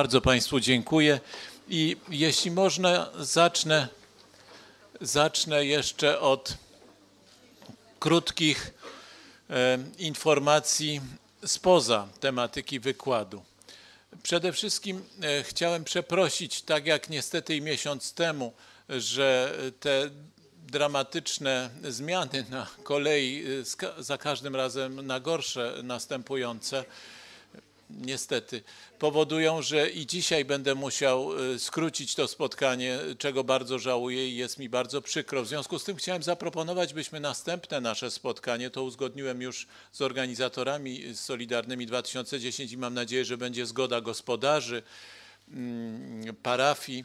Bardzo Państwu dziękuję. I jeśli można, zacznę, zacznę jeszcze od krótkich e, informacji spoza tematyki wykładu. Przede wszystkim e, chciałem przeprosić, tak jak niestety i miesiąc temu, że te dramatyczne zmiany na kolei e, za każdym razem na gorsze następujące niestety powodują, że i dzisiaj będę musiał y, skrócić to spotkanie, czego bardzo żałuję i jest mi bardzo przykro. W związku z tym chciałem zaproponować, byśmy następne nasze spotkanie, to uzgodniłem już z organizatorami y, Solidarnymi 2010 i mam nadzieję, że będzie zgoda gospodarzy mm, parafii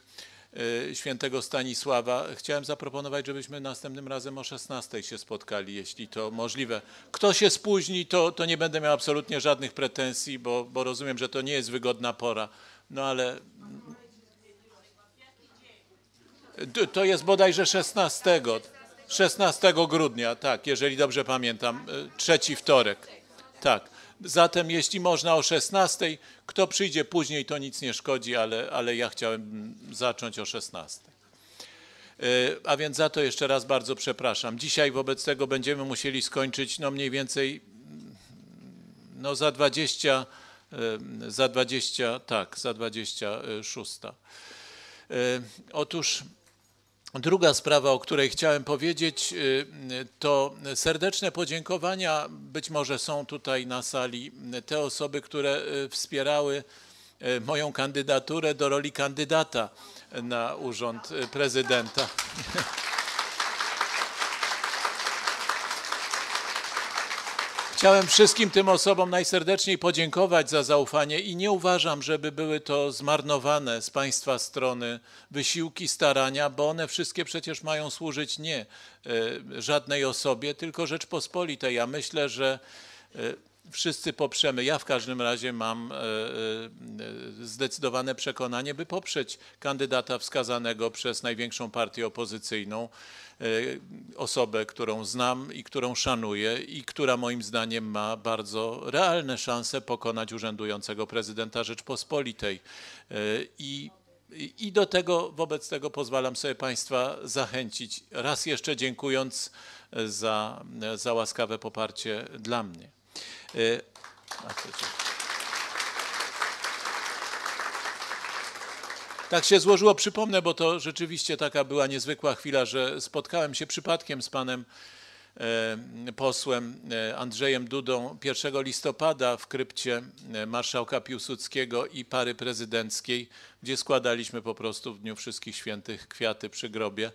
Y, świętego Stanisława. Chciałem zaproponować, żebyśmy następnym razem o 16 się spotkali, jeśli to możliwe. Kto się spóźni, to, to nie będę miał absolutnie żadnych pretensji, bo, bo rozumiem, że to nie jest wygodna pora. No ale to jest bodajże 16. 16 grudnia, tak, jeżeli dobrze pamiętam, y, trzeci wtorek. Tak. Zatem jeśli można o 16, kto przyjdzie później, to nic nie szkodzi, ale, ale ja chciałem zacząć o 16. E, a więc za to jeszcze raz bardzo przepraszam. Dzisiaj wobec tego będziemy musieli skończyć no mniej więcej no za 20, e, za 20, tak, za 26. E, otóż Druga sprawa, o której chciałem powiedzieć, y, to serdeczne podziękowania. Być może są tutaj na sali te osoby, które y, wspierały y, moją kandydaturę do roli kandydata na urząd prezydenta. Chciałem wszystkim tym osobom najserdeczniej podziękować za zaufanie i nie uważam, żeby były to zmarnowane z Państwa strony wysiłki, starania, bo one wszystkie przecież mają służyć nie e, żadnej osobie, tylko Rzeczpospolitej. Ja myślę, że e, wszyscy poprzemy. Ja w każdym razie mam e, zdecydowane przekonanie, by poprzeć kandydata wskazanego przez największą partię opozycyjną. E, osobę, którą znam i którą szanuję i która moim zdaniem ma bardzo realne szanse pokonać urzędującego prezydenta Rzeczpospolitej. E, I i do tego, wobec tego pozwalam sobie Państwa zachęcić. Raz jeszcze dziękując e, za, za łaskawe poparcie dla mnie. Tak się złożyło, przypomnę, bo to rzeczywiście taka była niezwykła chwila, że spotkałem się przypadkiem z panem e, posłem e, Andrzejem Dudą 1 listopada w krypcie e, marszałka Piłsudskiego i pary prezydenckiej, gdzie składaliśmy po prostu w Dniu Wszystkich Świętych kwiaty przy grobie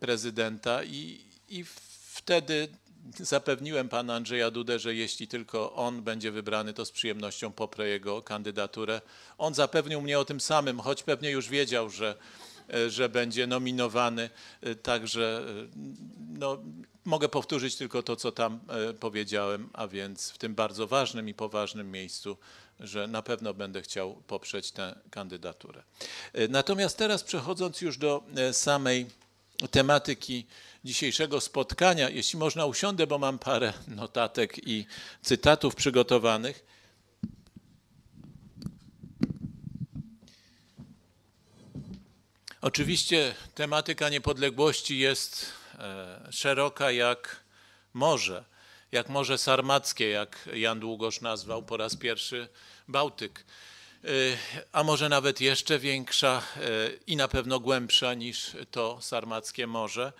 prezydenta i, i wtedy Zapewniłem pana Andrzeja Dudę, że jeśli tylko on będzie wybrany, to z przyjemnością poprę jego kandydaturę. On zapewnił mnie o tym samym, choć pewnie już wiedział, że, że będzie nominowany. Także no, mogę powtórzyć tylko to, co tam e, powiedziałem, a więc w tym bardzo ważnym i poważnym miejscu, że na pewno będę chciał poprzeć tę kandydaturę. E, natomiast teraz przechodząc już do e, samej tematyki dzisiejszego spotkania. Jeśli można, usiądę, bo mam parę notatek i cytatów przygotowanych. Oczywiście tematyka niepodległości jest e, szeroka jak morze, jak Morze Sarmackie, jak Jan Długosz nazwał po raz pierwszy Bałtyk. Y, a może nawet jeszcze większa y, i na pewno głębsza niż to Sarmackie Morze,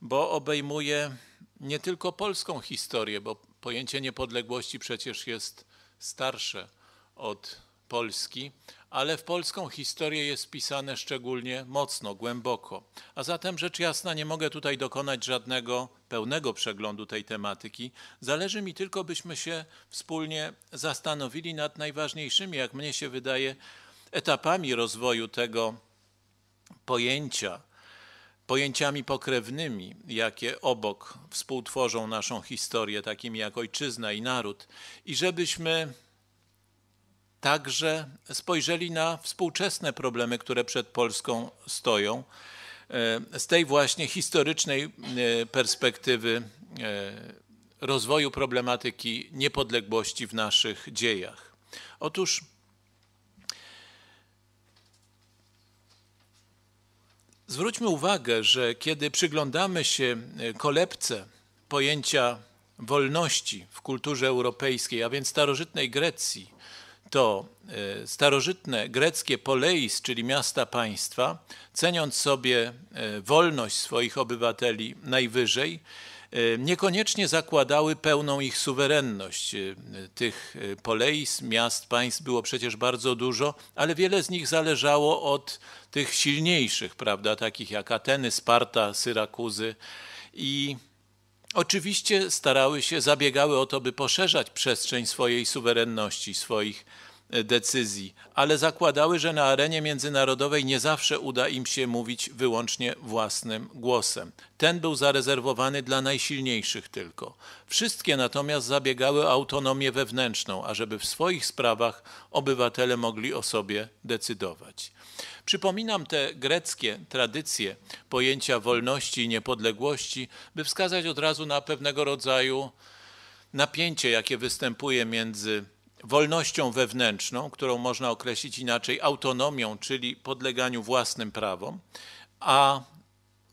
bo obejmuje nie tylko polską historię, bo pojęcie niepodległości przecież jest starsze od Polski, ale w polską historię jest wpisane szczególnie mocno, głęboko. A zatem rzecz jasna nie mogę tutaj dokonać żadnego pełnego przeglądu tej tematyki. Zależy mi tylko, byśmy się wspólnie zastanowili nad najważniejszymi, jak mnie się wydaje, etapami rozwoju tego pojęcia, pojęciami pokrewnymi, jakie obok współtworzą naszą historię, takimi jak ojczyzna i naród, i żebyśmy także spojrzeli na współczesne problemy, które przed Polską stoją, e, z tej właśnie historycznej e, perspektywy e, rozwoju problematyki niepodległości w naszych dziejach. Otóż zwróćmy uwagę, że kiedy przyglądamy się kolebce pojęcia wolności w kulturze europejskiej, a więc starożytnej Grecji, to e, starożytne greckie poleis, czyli miasta państwa, ceniąc sobie e, wolność swoich obywateli najwyżej, e, niekoniecznie zakładały pełną ich suwerenność. Tych poleis, miast, państw było przecież bardzo dużo, ale wiele z nich zależało od tych silniejszych, prawda, takich jak Ateny, Sparta, Syrakuzy i Oczywiście starały się, zabiegały o to, by poszerzać przestrzeń swojej suwerenności, swoich e, decyzji, ale zakładały, że na arenie międzynarodowej nie zawsze uda im się mówić wyłącznie własnym głosem. Ten był zarezerwowany dla najsilniejszych tylko. Wszystkie natomiast zabiegały o autonomię wewnętrzną, ażeby w swoich sprawach obywatele mogli o sobie decydować. Przypominam te greckie tradycje pojęcia wolności i niepodległości, by wskazać od razu na pewnego rodzaju napięcie, jakie występuje między wolnością wewnętrzną, którą można określić inaczej autonomią, czyli podleganiu własnym prawom, a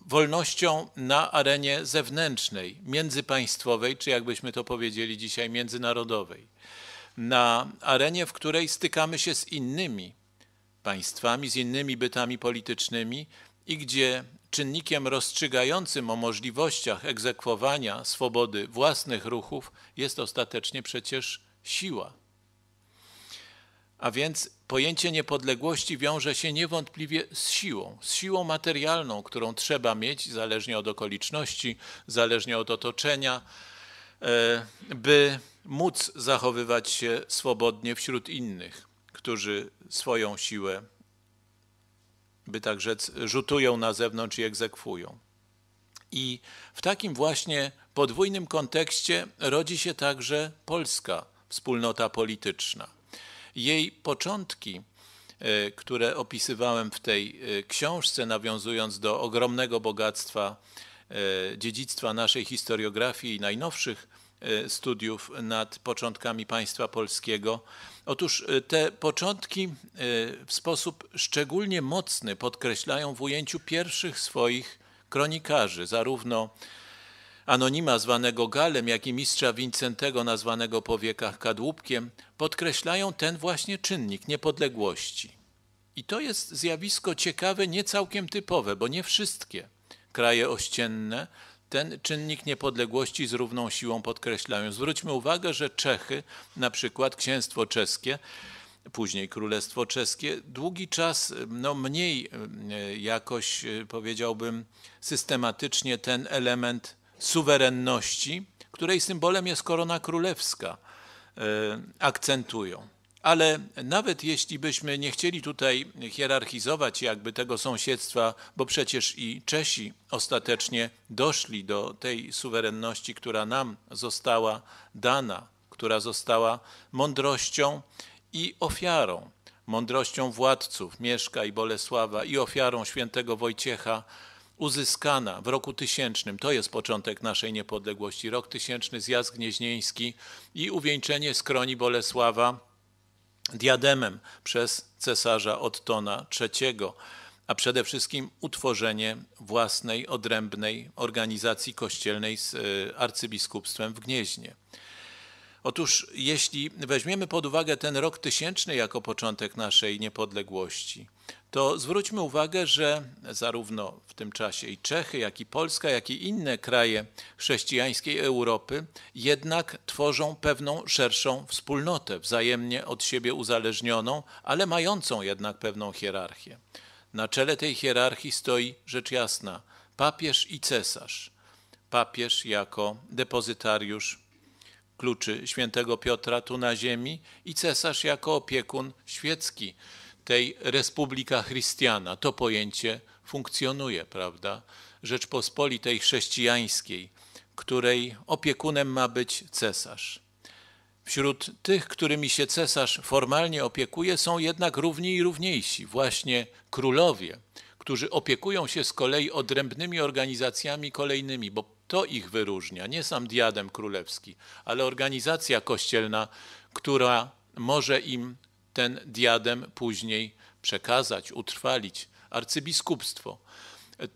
wolnością na arenie zewnętrznej, międzypaństwowej, czy jakbyśmy to powiedzieli dzisiaj, międzynarodowej. Na arenie, w której stykamy się z innymi, państwami, z innymi bytami politycznymi i gdzie czynnikiem rozstrzygającym o możliwościach egzekwowania swobody własnych ruchów jest ostatecznie przecież siła. A więc pojęcie niepodległości wiąże się niewątpliwie z siłą, z siłą materialną, którą trzeba mieć, zależnie od okoliczności, zależnie od otoczenia, e, by móc zachowywać się swobodnie wśród innych którzy swoją siłę, by tak rzec, rzutują na zewnątrz i egzekwują. I w takim właśnie podwójnym kontekście rodzi się także polska wspólnota polityczna. Jej początki, e, które opisywałem w tej e, książce, nawiązując do ogromnego bogactwa e, dziedzictwa naszej historiografii i najnowszych studiów nad początkami państwa polskiego, Otóż y, te początki y, w sposób szczególnie mocny podkreślają w ujęciu pierwszych swoich kronikarzy, zarówno anonima zwanego Galem, jak i mistrza Wincentego nazwanego po wiekach kadłubkiem, podkreślają ten właśnie czynnik niepodległości. I to jest zjawisko ciekawe, nie całkiem typowe, bo nie wszystkie kraje ościenne ten czynnik niepodległości z równą siłą podkreślają. Zwróćmy uwagę, że Czechy, na przykład księstwo czeskie, później Królestwo Czeskie, długi czas, no mniej e, jakoś e, powiedziałbym systematycznie ten element suwerenności, której symbolem jest korona królewska, e, akcentują ale nawet jeśli byśmy nie chcieli tutaj hierarchizować jakby tego sąsiedztwa, bo przecież i Czesi ostatecznie doszli do tej suwerenności, która nam została dana, która została mądrością i ofiarą, mądrością władców Mieszka i Bolesława i ofiarą świętego Wojciecha uzyskana w roku tysięcznym, to jest początek naszej niepodległości, rok tysięczny, zjazd gnieźnieński i uwieńczenie skroni Bolesława diademem przez cesarza Ottona III, a przede wszystkim utworzenie własnej, odrębnej organizacji kościelnej z e, arcybiskupstwem w Gnieźnie. Otóż, jeśli weźmiemy pod uwagę ten rok tysięczny jako początek naszej niepodległości, to zwróćmy uwagę, że zarówno w tym czasie i Czechy, jak i Polska, jak i inne kraje chrześcijańskiej Europy jednak tworzą pewną szerszą wspólnotę, wzajemnie od siebie uzależnioną, ale mającą jednak pewną hierarchię. Na czele tej hierarchii stoi rzecz jasna papież i cesarz. Papież jako depozytariusz kluczy świętego Piotra tu na ziemi i cesarz jako opiekun świecki tej Republika Christiana, to pojęcie funkcjonuje, prawda? Rzeczpospolitej chrześcijańskiej, której opiekunem ma być cesarz. Wśród tych, którymi się cesarz formalnie opiekuje, są jednak równi i równiejsi, właśnie królowie, którzy opiekują się z kolei odrębnymi organizacjami kolejnymi, bo to ich wyróżnia, nie sam diadem królewski, ale organizacja kościelna, która może im ten diadem później przekazać, utrwalić arcybiskupstwo.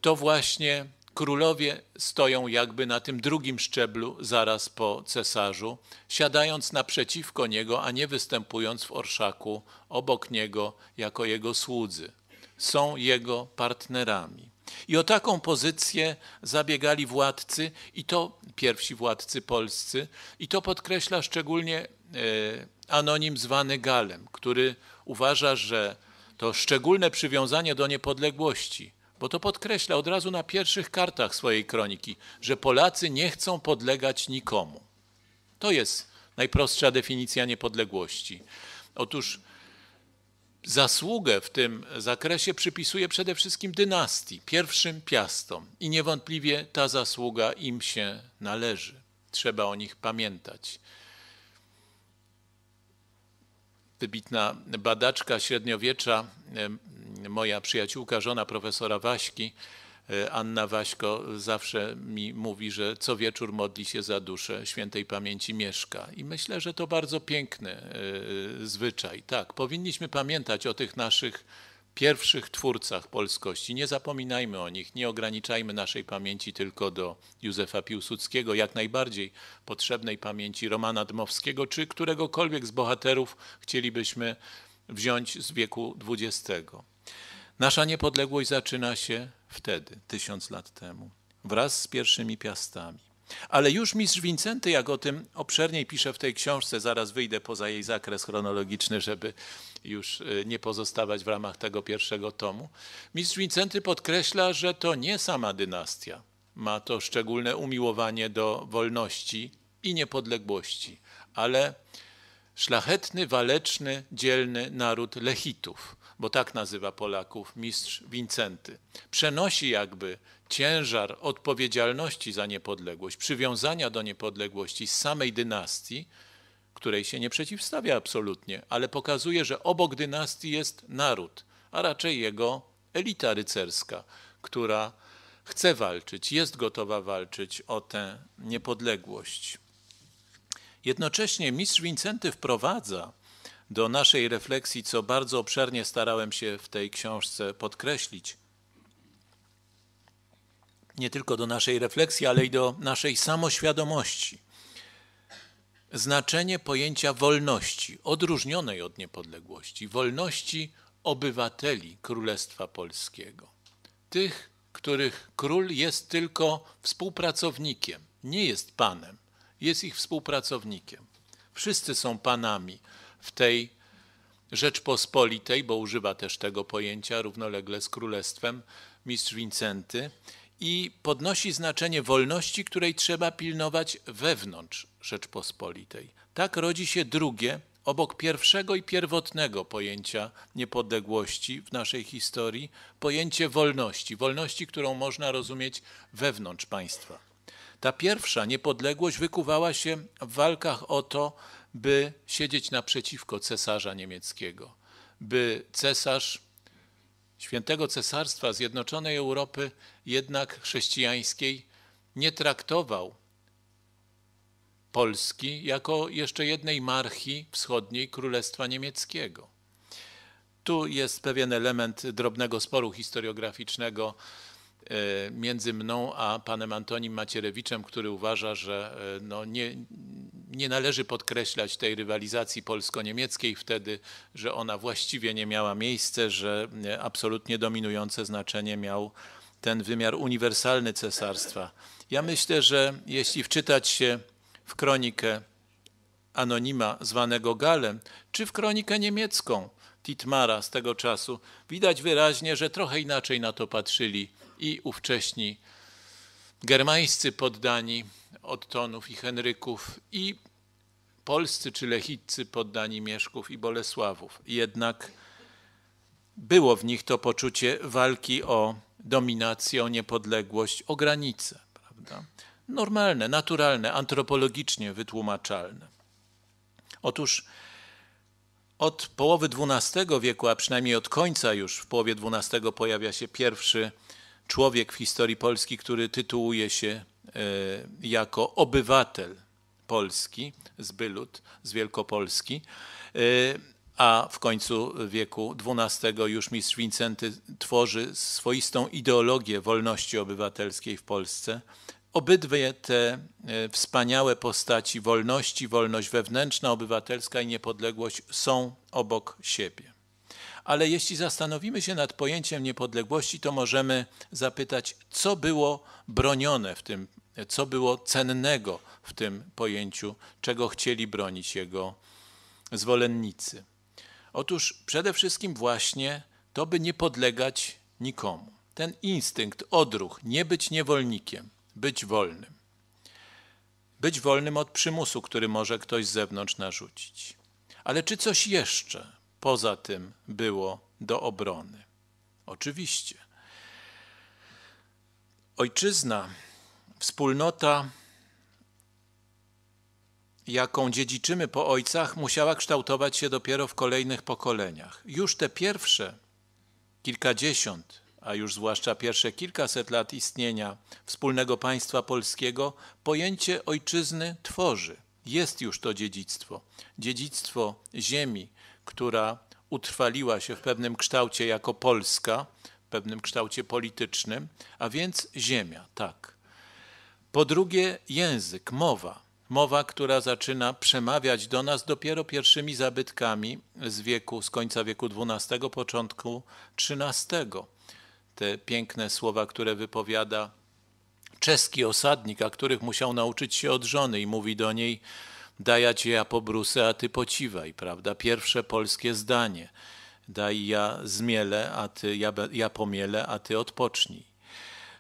To właśnie królowie stoją jakby na tym drugim szczeblu zaraz po cesarzu, siadając naprzeciwko niego, a nie występując w orszaku obok niego jako jego słudzy. Są jego partnerami. I o taką pozycję zabiegali władcy, i to pierwsi władcy polscy, i to podkreśla szczególnie e, anonim zwany Galem, który uważa, że to szczególne przywiązanie do niepodległości, bo to podkreśla od razu na pierwszych kartach swojej kroniki, że Polacy nie chcą podlegać nikomu. To jest najprostsza definicja niepodległości. Otóż zasługę w tym zakresie przypisuje przede wszystkim dynastii, pierwszym piastom i niewątpliwie ta zasługa im się należy. Trzeba o nich pamiętać wybitna badaczka średniowiecza, moja przyjaciółka, żona profesora Waśki, e, Anna Waśko zawsze mi mówi, że co wieczór modli się za duszę świętej pamięci Mieszka. I myślę, że to bardzo piękny e, e, zwyczaj. Tak, powinniśmy pamiętać o tych naszych pierwszych twórcach polskości. Nie zapominajmy o nich, nie ograniczajmy naszej pamięci tylko do Józefa Piłsudskiego, jak najbardziej potrzebnej pamięci Romana Dmowskiego, czy któregokolwiek z bohaterów chcielibyśmy wziąć z wieku XX. Nasza niepodległość zaczyna się wtedy, tysiąc lat temu, wraz z pierwszymi piastami. Ale już mistrz Wincenty, jak o tym obszerniej pisze w tej książce, zaraz wyjdę poza jej zakres chronologiczny, żeby już y, nie pozostawać w ramach tego pierwszego tomu. Mistrz Wincenty podkreśla, że to nie sama dynastia. Ma to szczególne umiłowanie do wolności i niepodległości, ale szlachetny, waleczny, dzielny naród Lechitów, bo tak nazywa Polaków mistrz Wincenty. Przenosi jakby ciężar odpowiedzialności za niepodległość, przywiązania do niepodległości z samej dynastii której się nie przeciwstawia absolutnie, ale pokazuje, że obok dynastii jest naród, a raczej jego elita rycerska, która chce walczyć, jest gotowa walczyć o tę niepodległość. Jednocześnie mistrz Wincenty wprowadza do naszej refleksji, co bardzo obszernie starałem się w tej książce podkreślić, nie tylko do naszej refleksji, ale i do naszej samoświadomości znaczenie pojęcia wolności, odróżnionej od niepodległości, wolności obywateli Królestwa Polskiego. Tych, których król jest tylko współpracownikiem, nie jest panem, jest ich współpracownikiem. Wszyscy są panami w tej Rzeczpospolitej, bo używa też tego pojęcia równolegle z królestwem, mistrz Wincenty, i podnosi znaczenie wolności, której trzeba pilnować wewnątrz Rzeczpospolitej. Tak rodzi się drugie, obok pierwszego i pierwotnego pojęcia niepodległości w naszej historii, pojęcie wolności, wolności, którą można rozumieć wewnątrz państwa. Ta pierwsza niepodległość wykuwała się w walkach o to, by siedzieć naprzeciwko cesarza niemieckiego, by cesarz Świętego Cesarstwa Zjednoczonej Europy, jednak chrześcijańskiej, nie traktował Polski jako jeszcze jednej marchi wschodniej Królestwa Niemieckiego. Tu jest pewien element drobnego sporu historiograficznego E, między mną a panem Antonim Macierewiczem, który uważa, że e, no nie, nie należy podkreślać tej rywalizacji polsko-niemieckiej wtedy, że ona właściwie nie miała miejsca, że e, absolutnie dominujące znaczenie miał ten wymiar uniwersalny cesarstwa. Ja myślę, że jeśli wczytać się w kronikę anonima zwanego Galem, czy w kronikę niemiecką Titmara z tego czasu, widać wyraźnie, że trochę inaczej na to patrzyli i ówcześni germańscy poddani Ottonów i Henryków i polscy czy lechiccy poddani Mieszków i Bolesławów. Jednak było w nich to poczucie walki o dominację, o niepodległość, o granice. Prawda? Normalne, naturalne, antropologicznie wytłumaczalne. Otóż od połowy XII wieku, a przynajmniej od końca już w połowie XII pojawia się pierwszy człowiek w historii Polski, który tytułuje się e, jako obywatel Polski z Bylut, z Wielkopolski, e, a w końcu wieku XII już mistrz Wincenty tworzy swoistą ideologię wolności obywatelskiej w Polsce. Obydwie te e, wspaniałe postaci wolności, wolność wewnętrzna, obywatelska i niepodległość są obok siebie ale jeśli zastanowimy się nad pojęciem niepodległości, to możemy zapytać, co było bronione w tym, co było cennego w tym pojęciu, czego chcieli bronić jego zwolennicy. Otóż przede wszystkim właśnie to, by nie podlegać nikomu. Ten instynkt, odruch, nie być niewolnikiem, być wolnym. Być wolnym od przymusu, który może ktoś z zewnątrz narzucić. Ale czy coś jeszcze? poza tym było do obrony. Oczywiście. Ojczyzna, wspólnota, jaką dziedziczymy po ojcach, musiała kształtować się dopiero w kolejnych pokoleniach. Już te pierwsze kilkadziesiąt, a już zwłaszcza pierwsze kilkaset lat istnienia wspólnego państwa polskiego, pojęcie ojczyzny tworzy. Jest już to dziedzictwo. Dziedzictwo ziemi, która utrwaliła się w pewnym kształcie jako Polska, w pewnym kształcie politycznym, a więc ziemia, tak. Po drugie, język, mowa. Mowa, która zaczyna przemawiać do nas dopiero pierwszymi zabytkami z wieku, z końca wieku XII, początku XIII. Te piękne słowa, które wypowiada czeski osadnik, a których musiał nauczyć się od żony i mówi do niej, cię ja pobrusę, a ty pociwaj, prawda? Pierwsze polskie zdanie. Daj ja zmielę, a ty ja, ja pomielę, a ty odpocznij.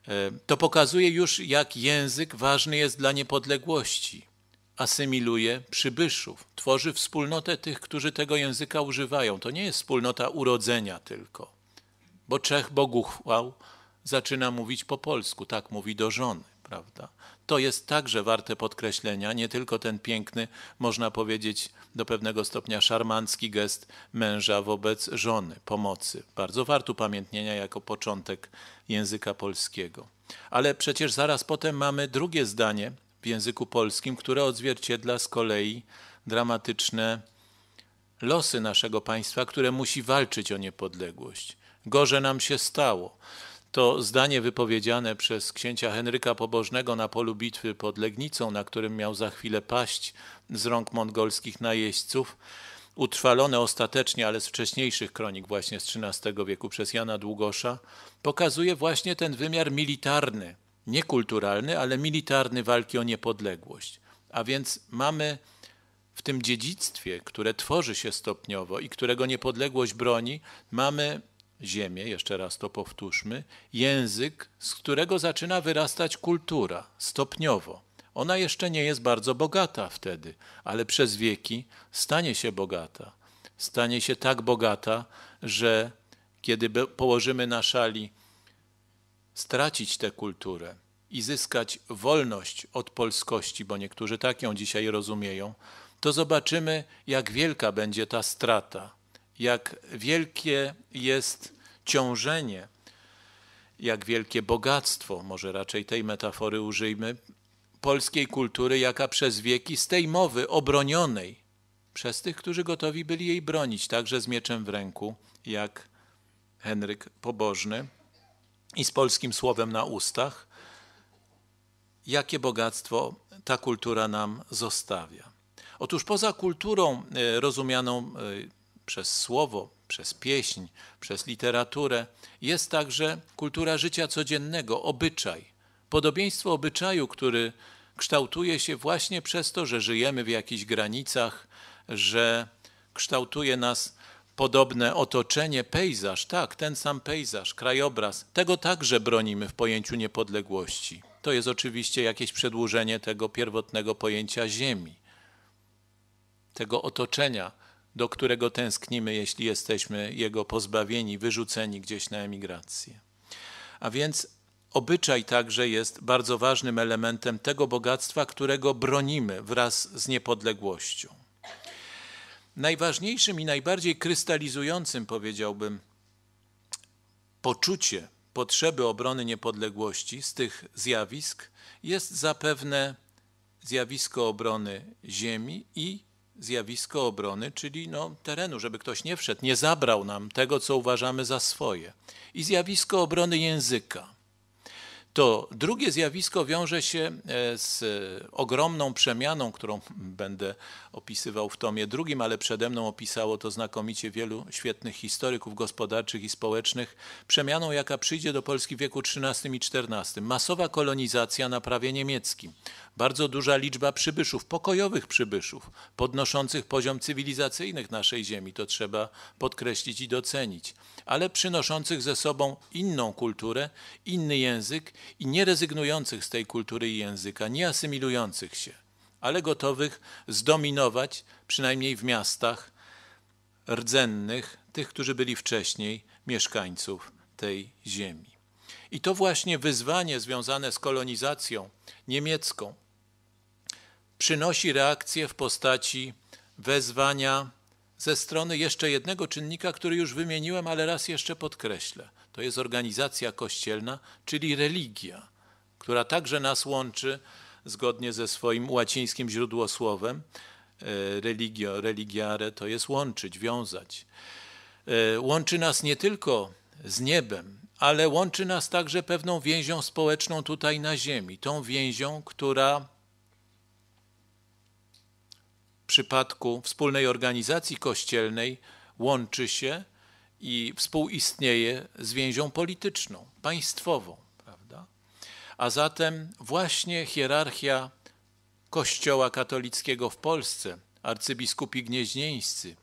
E, to pokazuje już, jak język ważny jest dla niepodległości. Asymiluje przybyszów, tworzy wspólnotę tych, którzy tego języka używają. To nie jest wspólnota urodzenia tylko, bo Czech Boguchwał zaczyna mówić po polsku, tak mówi do żony, prawda? To jest także warte podkreślenia, nie tylko ten piękny, można powiedzieć do pewnego stopnia szarmancki gest męża wobec żony, pomocy. Bardzo warto upamiętnienia jako początek języka polskiego. Ale przecież zaraz potem mamy drugie zdanie w języku polskim, które odzwierciedla z kolei dramatyczne losy naszego państwa, które musi walczyć o niepodległość. Gorze nam się stało. To zdanie wypowiedziane przez księcia Henryka Pobożnego na polu bitwy pod Legnicą, na którym miał za chwilę paść z rąk mongolskich najeźdźców, utrwalone ostatecznie, ale z wcześniejszych kronik właśnie z XIII wieku przez Jana Długosza, pokazuje właśnie ten wymiar militarny, nie kulturalny, ale militarny walki o niepodległość. A więc mamy w tym dziedzictwie, które tworzy się stopniowo i którego niepodległość broni, mamy ziemię, jeszcze raz to powtórzmy, język, z którego zaczyna wyrastać kultura stopniowo. Ona jeszcze nie jest bardzo bogata wtedy, ale przez wieki stanie się bogata. Stanie się tak bogata, że kiedy położymy na szali stracić tę kulturę i zyskać wolność od polskości, bo niektórzy tak ją dzisiaj rozumieją, to zobaczymy, jak wielka będzie ta strata jak wielkie jest ciążenie, jak wielkie bogactwo, może raczej tej metafory użyjmy, polskiej kultury, jaka przez wieki z tej mowy obronionej przez tych, którzy gotowi byli jej bronić, także z mieczem w ręku, jak Henryk Pobożny i z polskim słowem na ustach, jakie bogactwo ta kultura nam zostawia. Otóż poza kulturą e, rozumianą e, przez słowo, przez pieśń, przez literaturę, jest także kultura życia codziennego, obyczaj. Podobieństwo obyczaju, który kształtuje się właśnie przez to, że żyjemy w jakichś granicach, że kształtuje nas podobne otoczenie, pejzaż, tak, ten sam pejzaż, krajobraz. Tego także bronimy w pojęciu niepodległości. To jest oczywiście jakieś przedłużenie tego pierwotnego pojęcia ziemi, tego otoczenia, do którego tęsknimy, jeśli jesteśmy jego pozbawieni, wyrzuceni gdzieś na emigrację. A więc obyczaj także jest bardzo ważnym elementem tego bogactwa, którego bronimy wraz z niepodległością. Najważniejszym i najbardziej krystalizującym, powiedziałbym, poczucie potrzeby obrony niepodległości z tych zjawisk jest zapewne zjawisko obrony ziemi i zjawisko obrony, czyli no, terenu, żeby ktoś nie wszedł, nie zabrał nam tego, co uważamy za swoje. I zjawisko obrony języka. To drugie zjawisko wiąże się e, z ogromną przemianą, którą będę opisywał w tomie drugim, ale przede mną opisało to znakomicie wielu świetnych historyków gospodarczych i społecznych. Przemianą, jaka przyjdzie do Polski w wieku XIII i XIV. Masowa kolonizacja na prawie niemieckim bardzo duża liczba przybyszów, pokojowych przybyszów, podnoszących poziom cywilizacyjnych naszej ziemi, to trzeba podkreślić i docenić, ale przynoszących ze sobą inną kulturę, inny język i nie rezygnujących z tej kultury i języka, nie asymilujących się, ale gotowych zdominować, przynajmniej w miastach rdzennych, tych, którzy byli wcześniej mieszkańców tej ziemi. I to właśnie wyzwanie związane z kolonizacją niemiecką przynosi reakcję w postaci wezwania ze strony jeszcze jednego czynnika, który już wymieniłem, ale raz jeszcze podkreślę. To jest organizacja kościelna, czyli religia, która także nas łączy zgodnie ze swoim łacińskim źródłosłowem. E, religio, religiare to jest łączyć, wiązać. E, łączy nas nie tylko z niebem ale łączy nas także pewną więzią społeczną tutaj na Ziemi, tą więzią, która w przypadku wspólnej organizacji kościelnej łączy się i współistnieje z więzią polityczną, państwową. Prawda? A zatem właśnie hierarchia Kościoła katolickiego w Polsce, arcybiskupi gnieźnieńscy,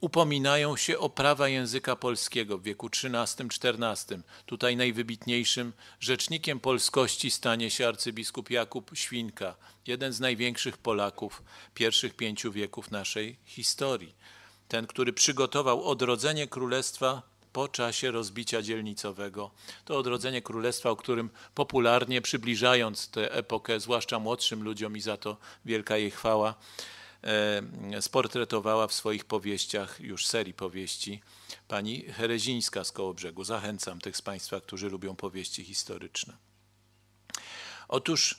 upominają się o prawa języka polskiego w wieku XIII-XIV. Tutaj najwybitniejszym rzecznikiem polskości stanie się arcybiskup Jakub Świnka, jeden z największych Polaków pierwszych pięciu wieków naszej historii. Ten, który przygotował odrodzenie królestwa po czasie rozbicia dzielnicowego. To odrodzenie królestwa, o którym popularnie przybliżając tę epokę, zwłaszcza młodszym ludziom i za to wielka jej chwała, E, sportretowała w swoich powieściach, już serii powieści, pani Herezińska z Kołobrzegu. Zachęcam tych z Państwa, którzy lubią powieści historyczne. Otóż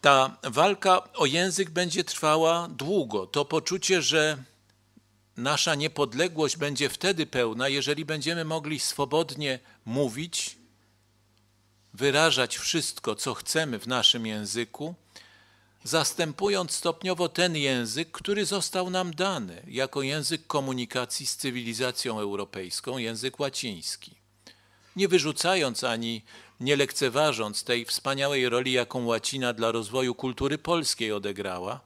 ta walka o język będzie trwała długo. To poczucie, że nasza niepodległość będzie wtedy pełna, jeżeli będziemy mogli swobodnie mówić, wyrażać wszystko, co chcemy w naszym języku zastępując stopniowo ten język, który został nam dany jako język komunikacji z cywilizacją europejską, język łaciński. Nie wyrzucając ani nie lekceważąc tej wspaniałej roli, jaką łacina dla rozwoju kultury polskiej odegrała,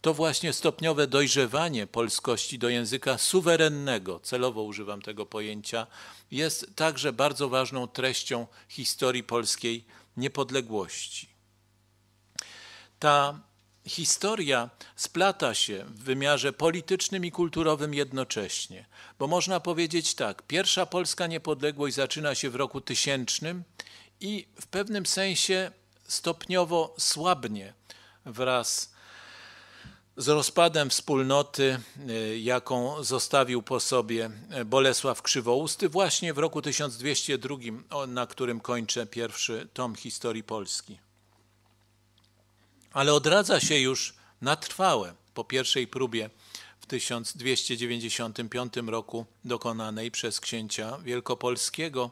to właśnie stopniowe dojrzewanie polskości do języka suwerennego, celowo używam tego pojęcia, jest także bardzo ważną treścią historii polskiej niepodległości ta historia splata się w wymiarze politycznym i kulturowym jednocześnie, bo można powiedzieć tak, pierwsza polska niepodległość zaczyna się w roku tysięcznym i w pewnym sensie stopniowo słabnie wraz z rozpadem wspólnoty, y, jaką zostawił po sobie y, Bolesław Krzywousty właśnie w roku 1202, na którym kończę pierwszy tom historii Polski ale odradza się już na trwałe po pierwszej próbie w 1295 roku dokonanej przez księcia wielkopolskiego.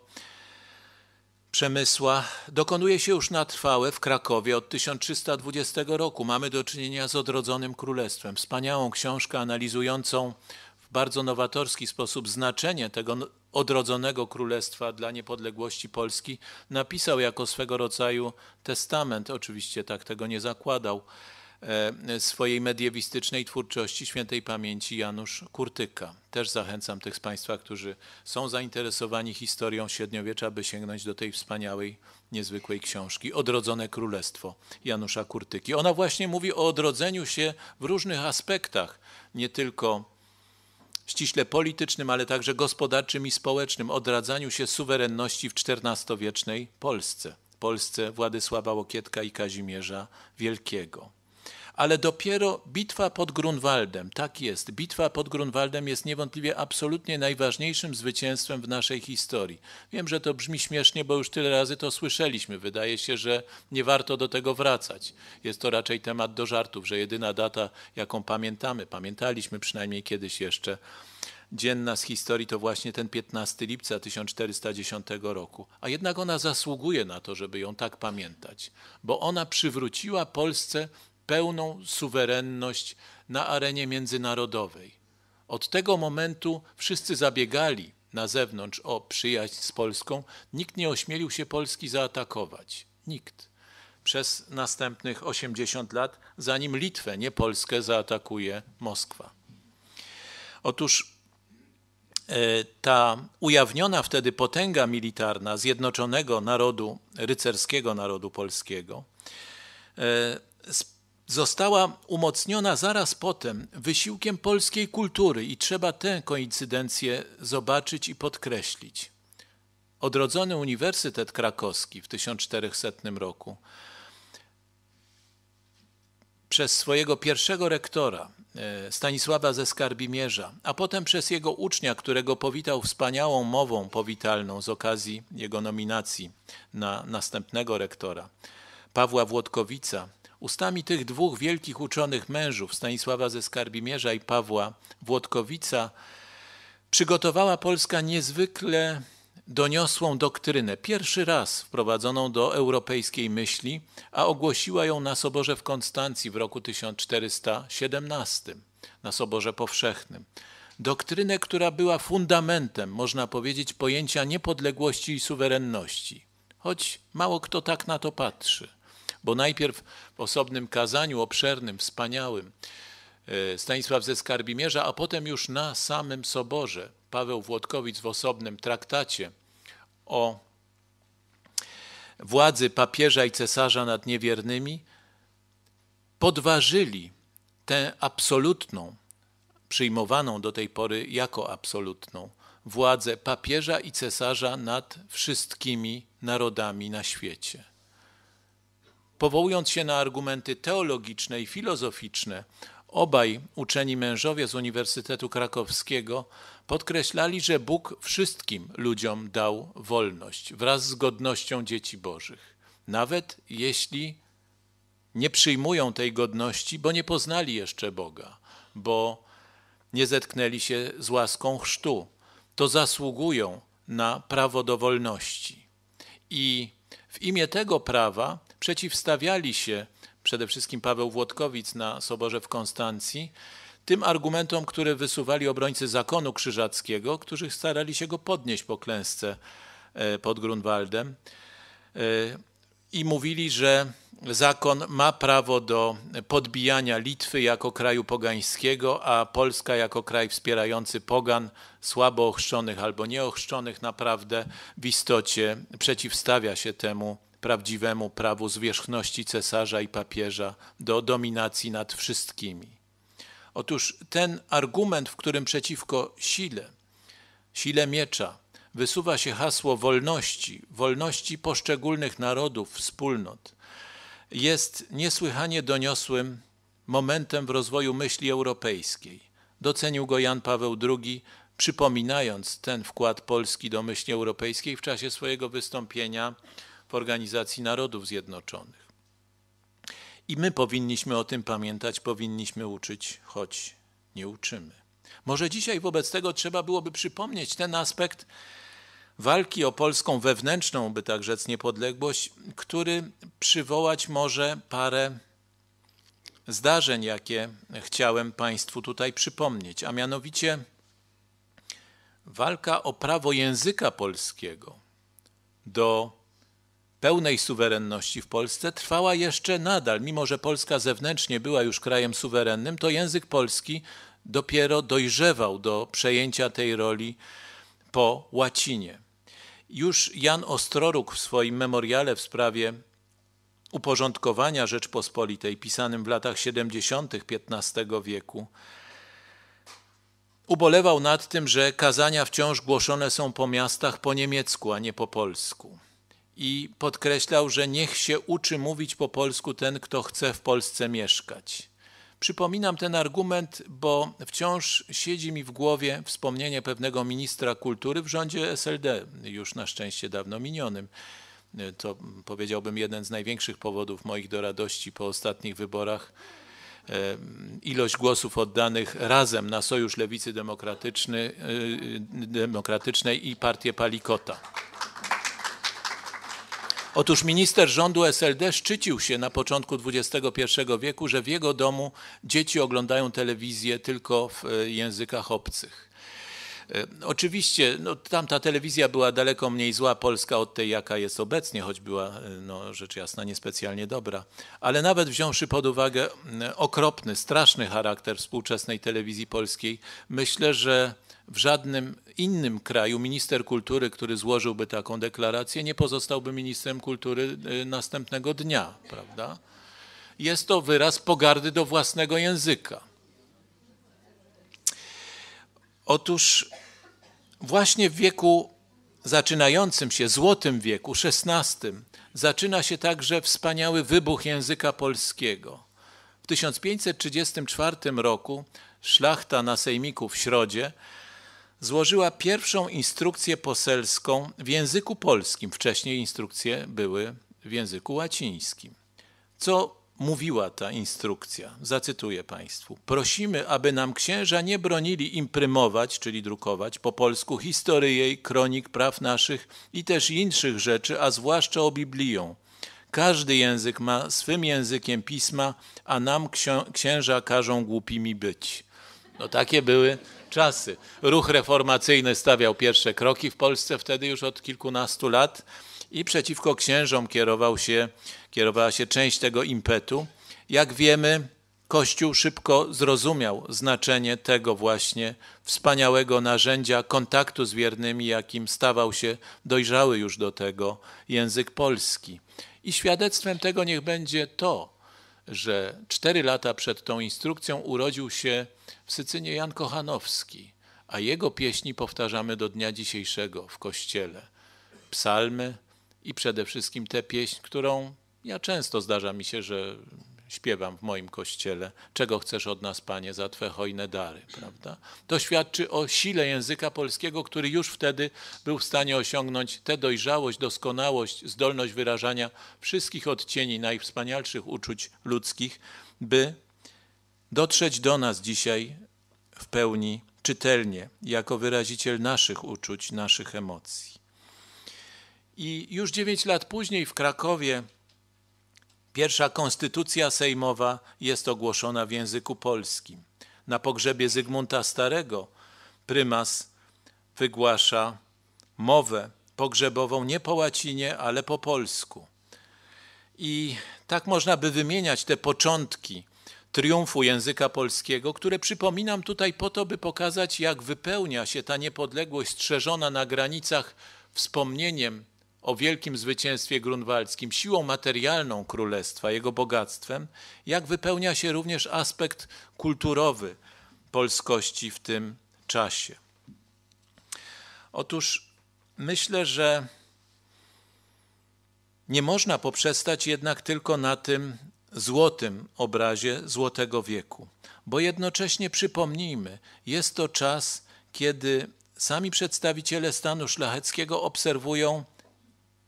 Przemysła dokonuje się już na trwałe w Krakowie od 1320 roku. Mamy do czynienia z odrodzonym królestwem. Wspaniałą książkę analizującą w bardzo nowatorski sposób znaczenie tego no- odrodzonego królestwa dla niepodległości Polski, napisał jako swego rodzaju testament, oczywiście tak tego nie zakładał, e, swojej mediewistycznej twórczości świętej pamięci Janusz Kurtyka. Też zachęcam tych z Państwa, którzy są zainteresowani historią średniowiecza, by sięgnąć do tej wspaniałej, niezwykłej książki Odrodzone Królestwo Janusza Kurtyki. Ona właśnie mówi o odrodzeniu się w różnych aspektach, nie tylko ściśle politycznym, ale także gospodarczym i społecznym odradzaniu się suwerenności w XIV-wiecznej Polsce, Polsce Władysława Łokietka i Kazimierza Wielkiego ale dopiero bitwa pod Grunwaldem, tak jest, bitwa pod Grunwaldem jest niewątpliwie absolutnie najważniejszym zwycięstwem w naszej historii. Wiem, że to brzmi śmiesznie, bo już tyle razy to słyszeliśmy. Wydaje się, że nie warto do tego wracać. Jest to raczej temat do żartów, że jedyna data, jaką pamiętamy, pamiętaliśmy przynajmniej kiedyś jeszcze, dzienna z historii to właśnie ten 15 lipca 1410 roku. A jednak ona zasługuje na to, żeby ją tak pamiętać, bo ona przywróciła Polsce pełną suwerenność na arenie międzynarodowej. Od tego momentu wszyscy zabiegali na zewnątrz o przyjaźń z Polską, nikt nie ośmielił się Polski zaatakować. Nikt. Przez następnych 80 lat, zanim Litwę, nie Polskę, zaatakuje Moskwa. Otóż e, ta ujawniona wtedy potęga militarna Zjednoczonego Narodu Rycerskiego Narodu Polskiego e, została umocniona zaraz potem wysiłkiem polskiej kultury i trzeba tę koincydencję zobaczyć i podkreślić. Odrodzony Uniwersytet Krakowski w 1400 roku przez swojego pierwszego rektora e, Stanisława ze Skarbimierza, a potem przez jego ucznia, którego powitał wspaniałą mową powitalną z okazji jego nominacji na następnego rektora, Pawła Włodkowica, Ustami tych dwóch wielkich uczonych mężów, Stanisława ze Skarbimierza i Pawła Włodkowica, przygotowała Polska niezwykle doniosłą doktrynę, pierwszy raz wprowadzoną do europejskiej myśli, a ogłosiła ją na Soborze w Konstancji w roku 1417, na Soborze Powszechnym. Doktrynę, która była fundamentem, można powiedzieć, pojęcia niepodległości i suwerenności, choć mało kto tak na to patrzy bo najpierw w osobnym kazaniu obszernym, wspaniałym e, Stanisław ze Skarbimierza, a potem już na samym soborze Paweł Włodkowicz w osobnym traktacie o władzy papieża i cesarza nad niewiernymi, podważyli tę absolutną, przyjmowaną do tej pory jako absolutną, władzę papieża i cesarza nad wszystkimi narodami na świecie. Powołując się na argumenty teologiczne i filozoficzne, obaj uczeni mężowie z Uniwersytetu Krakowskiego podkreślali, że Bóg wszystkim ludziom dał wolność wraz z godnością dzieci Bożych, nawet jeśli nie przyjmują tej godności, bo nie poznali jeszcze Boga, bo nie zetknęli się z łaską chrztu, to zasługują na prawo do wolności. I w imię tego prawa przeciwstawiali się, przede wszystkim Paweł Włodkowic na Soborze w Konstancji, tym argumentom, które wysuwali obrońcy zakonu krzyżackiego, którzy starali się go podnieść po klęsce e, pod Grunwaldem e, i mówili, że zakon ma prawo do podbijania Litwy jako kraju pogańskiego, a Polska jako kraj wspierający pogan słabo ochrzczonych albo nieochrzczonych naprawdę w istocie przeciwstawia się temu prawdziwemu prawu zwierzchności cesarza i papieża do dominacji nad wszystkimi. Otóż ten argument, w którym przeciwko sile, sile miecza, wysuwa się hasło wolności, wolności poszczególnych narodów, wspólnot, jest niesłychanie doniosłym momentem w rozwoju myśli europejskiej. Docenił go Jan Paweł II, przypominając ten wkład Polski do myśli europejskiej w czasie swojego wystąpienia w Organizacji Narodów Zjednoczonych. I my powinniśmy o tym pamiętać, powinniśmy uczyć, choć nie uczymy. Może dzisiaj wobec tego trzeba byłoby przypomnieć ten aspekt walki o polską wewnętrzną, by tak rzec, niepodległość, który przywołać może parę zdarzeń, jakie chciałem Państwu tutaj przypomnieć, a mianowicie walka o prawo języka polskiego do pełnej suwerenności w Polsce trwała jeszcze nadal. Mimo, że Polska zewnętrznie była już krajem suwerennym, to język polski dopiero dojrzewał do przejęcia tej roli po łacinie. Już Jan Ostroruk w swoim memoriale w sprawie uporządkowania Rzeczpospolitej, pisanym w latach 70. XV wieku, ubolewał nad tym, że kazania wciąż głoszone są po miastach po niemiecku, a nie po polsku i podkreślał, że niech się uczy mówić po polsku ten, kto chce w Polsce mieszkać. Przypominam ten argument, bo wciąż siedzi mi w głowie wspomnienie pewnego ministra kultury w rządzie SLD, już na szczęście dawno minionym. To powiedziałbym jeden z największych powodów moich do radości po ostatnich wyborach. Ilość głosów oddanych razem na Sojusz Lewicy y, y, Demokratycznej i Partię Palikota. Otóż minister rządu SLD szczycił się na początku XXI wieku, że w jego domu dzieci oglądają telewizję tylko w e, językach obcych. E, oczywiście no, tamta telewizja była daleko mniej zła Polska od tej, jaka jest obecnie, choć była e, no, rzecz jasna niespecjalnie dobra. Ale nawet wziąwszy pod uwagę okropny, straszny charakter współczesnej telewizji polskiej, myślę, że w żadnym innym kraju minister kultury, który złożyłby taką deklarację, nie pozostałby ministrem kultury y, następnego dnia, prawda? Jest to wyraz pogardy do własnego języka. Otóż właśnie w wieku zaczynającym się, złotym wieku, XVI, zaczyna się także wspaniały wybuch języka polskiego. W 1534 roku szlachta na sejmiku w Środzie złożyła pierwszą instrukcję poselską w języku polskim. Wcześniej instrukcje były w języku łacińskim. Co mówiła ta instrukcja? Zacytuję Państwu. Prosimy, aby nam księża nie bronili imprymować, czyli drukować, po polsku jej kronik praw naszych i też inszych rzeczy, a zwłaszcza o Biblią. Każdy język ma swym językiem pisma, a nam księża każą głupimi być. No takie były czasy. Ruch reformacyjny stawiał pierwsze kroki w Polsce wtedy już od kilkunastu lat i przeciwko księżom kierował się, kierowała się część tego impetu. Jak wiemy, Kościół szybko zrozumiał znaczenie tego właśnie wspaniałego narzędzia kontaktu z wiernymi, jakim stawał się dojrzały już do tego język polski. I świadectwem tego niech będzie to, że cztery lata przed tą instrukcją urodził się w Sycynie Jan Kochanowski, a jego pieśni powtarzamy do dnia dzisiejszego w kościele. Psalmy i przede wszystkim tę pieśń, którą ja często zdarza mi się, że śpiewam w moim kościele, czego chcesz od nas, Panie, za Twe hojne dary, prawda? To świadczy o sile języka polskiego, który już wtedy był w stanie osiągnąć tę dojrzałość, doskonałość, zdolność wyrażania wszystkich odcieni najwspanialszych uczuć ludzkich, by dotrzeć do nas dzisiaj w pełni czytelnie, jako wyraziciel naszych uczuć, naszych emocji. I już dziewięć lat później w Krakowie Pierwsza konstytucja sejmowa jest ogłoszona w języku polskim. Na pogrzebie Zygmunta Starego prymas wygłasza mowę pogrzebową nie po łacinie, ale po polsku. I tak można by wymieniać te początki triumfu języka polskiego, które przypominam tutaj po to, by pokazać, jak wypełnia się ta niepodległość strzeżona na granicach wspomnieniem o wielkim zwycięstwie grunwaldzkim, siłą materialną królestwa, jego bogactwem, jak wypełnia się również aspekt kulturowy polskości w tym czasie. Otóż myślę, że nie można poprzestać jednak tylko na tym złotym obrazie złotego wieku, bo jednocześnie przypomnijmy, jest to czas, kiedy sami przedstawiciele stanu szlacheckiego obserwują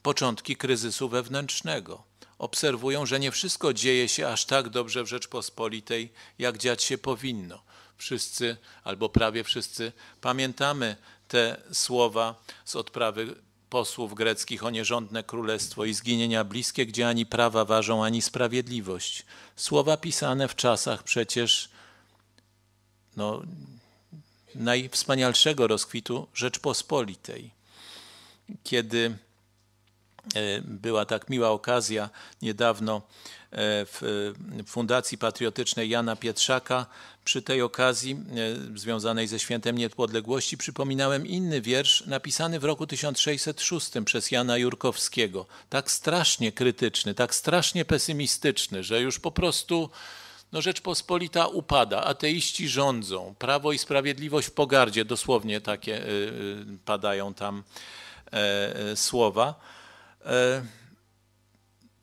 początki kryzysu wewnętrznego. Obserwują, że nie wszystko dzieje się aż tak dobrze w Rzeczpospolitej, jak dziać się powinno. Wszyscy, albo prawie wszyscy, pamiętamy te słowa z odprawy posłów greckich o nierządne królestwo i zginienia bliskie, gdzie ani prawa ważą, ani sprawiedliwość. Słowa pisane w czasach przecież no, najwspanialszego rozkwitu Rzeczpospolitej, kiedy E, była tak miła okazja niedawno e, w Fundacji Patriotycznej Jana Pietrzaka. Przy tej okazji e, związanej ze Świętem Niepodległości przypominałem inny wiersz napisany w roku 1606 przez Jana Jurkowskiego. Tak strasznie krytyczny, tak strasznie pesymistyczny, że już po prostu no Rzeczpospolita upada, ateiści rządzą, prawo i sprawiedliwość w pogardzie, dosłownie takie y, y, padają tam słowa. E,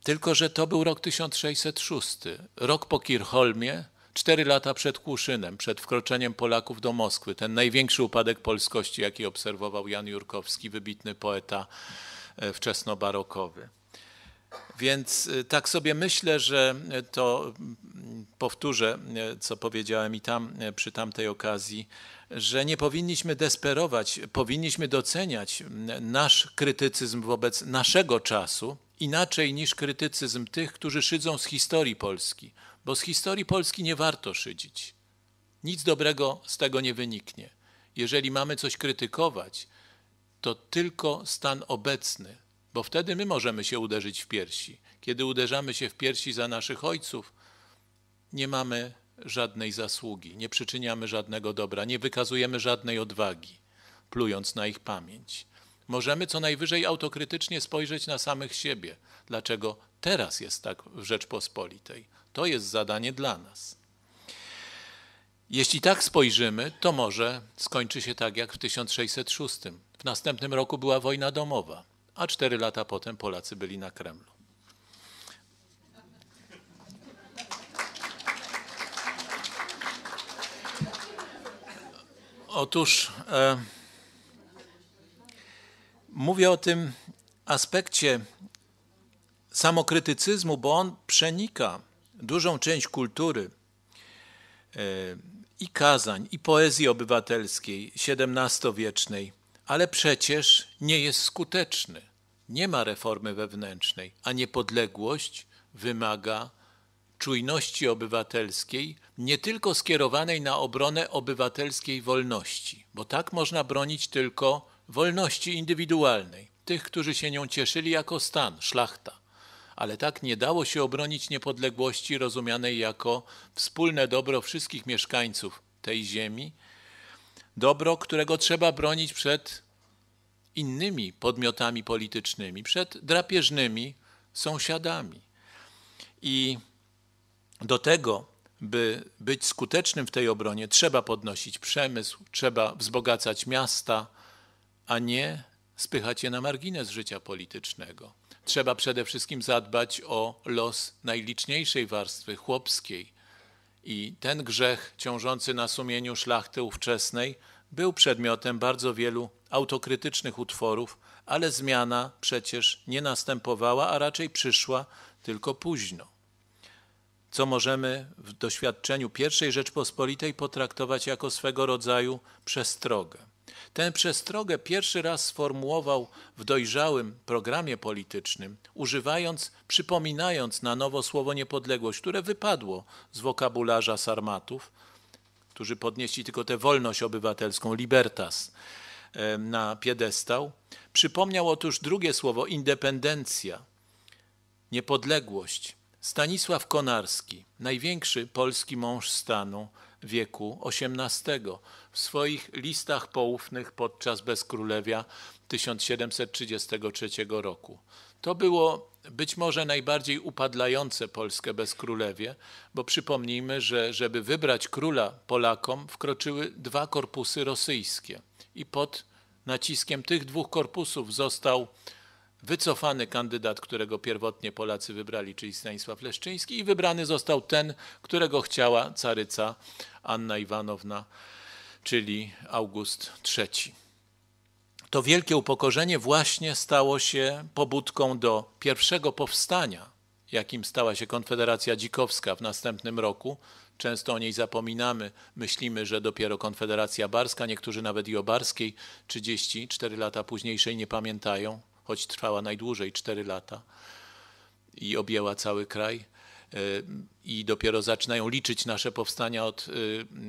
tylko, że to był rok 1606, rok po Kirchholmie, cztery lata przed Kłuszynem, przed wkroczeniem Polaków do Moskwy. Ten największy upadek polskości, jaki obserwował Jan Jurkowski, wybitny poeta e, wczesnobarokowy. Więc e, tak sobie myślę, że to powtórzę, co powiedziałem i tam przy tamtej okazji, że nie powinniśmy desperować, powinniśmy doceniać mm, nasz krytycyzm wobec naszego czasu inaczej niż krytycyzm tych, którzy szydzą z historii Polski, bo z historii Polski nie warto szydzić. Nic dobrego z tego nie wyniknie. Jeżeli mamy coś krytykować, to tylko stan obecny, bo wtedy my możemy się uderzyć w piersi. Kiedy uderzamy się w piersi za naszych ojców, nie mamy żadnej zasługi, nie przyczyniamy żadnego dobra, nie wykazujemy żadnej odwagi, plując na ich pamięć. Możemy co najwyżej autokrytycznie spojrzeć na samych siebie, dlaczego teraz jest tak w Rzeczpospolitej. To jest zadanie dla nas. Jeśli tak spojrzymy, to może skończy się tak jak w 1606. W następnym roku była wojna domowa, a cztery lata potem Polacy byli na Kremlu. Otóż e, mówię o tym aspekcie samokrytycyzmu, bo on przenika dużą część kultury e, i kazań, i poezji obywatelskiej XVII-wiecznej, ale przecież nie jest skuteczny. Nie ma reformy wewnętrznej, a niepodległość wymaga czujności obywatelskiej, nie tylko skierowanej na obronę obywatelskiej wolności, bo tak można bronić tylko wolności indywidualnej, tych, którzy się nią cieszyli jako stan, szlachta. Ale tak nie dało się obronić niepodległości rozumianej jako wspólne dobro wszystkich mieszkańców tej ziemi, dobro, którego trzeba bronić przed innymi podmiotami politycznymi, przed drapieżnymi sąsiadami. I do tego, by być skutecznym w tej obronie, trzeba podnosić przemysł, trzeba wzbogacać miasta, a nie spychać je na margines życia politycznego. Trzeba przede wszystkim zadbać o los najliczniejszej warstwy chłopskiej. I ten grzech ciążący na sumieniu szlachty ówczesnej był przedmiotem bardzo wielu autokrytycznych utworów, ale zmiana przecież nie następowała, a raczej przyszła tylko późno co możemy w doświadczeniu I Rzeczpospolitej potraktować jako swego rodzaju przestrogę. Tę przestrogę pierwszy raz sformułował w dojrzałym programie politycznym, używając, przypominając na nowo słowo niepodległość, które wypadło z wokabularza sarmatów, którzy podnieśli tylko tę wolność obywatelską, libertas, e, na piedestał. Przypomniał otóż drugie słowo, independencja, niepodległość, Stanisław Konarski, największy polski mąż stanu wieku XVIII, w swoich listach poufnych podczas bezkrólewia 1733 roku. To było być może najbardziej upadlające Polskę bezkrólewie, bo przypomnijmy, że żeby wybrać króla Polakom wkroczyły dwa korpusy rosyjskie i pod naciskiem tych dwóch korpusów został wycofany kandydat, którego pierwotnie Polacy wybrali, czyli Stanisław Leszczyński i wybrany został ten, którego chciała caryca Anna Iwanowna, czyli August III. To wielkie upokorzenie właśnie stało się pobudką do pierwszego powstania, jakim stała się Konfederacja Dzikowska w następnym roku. Często o niej zapominamy, myślimy, że dopiero Konfederacja Barska, niektórzy nawet i o Barskiej 34 lata późniejszej nie pamiętają, choć trwała najdłużej 4 lata i objęła cały kraj. E, I dopiero zaczynają liczyć nasze powstania od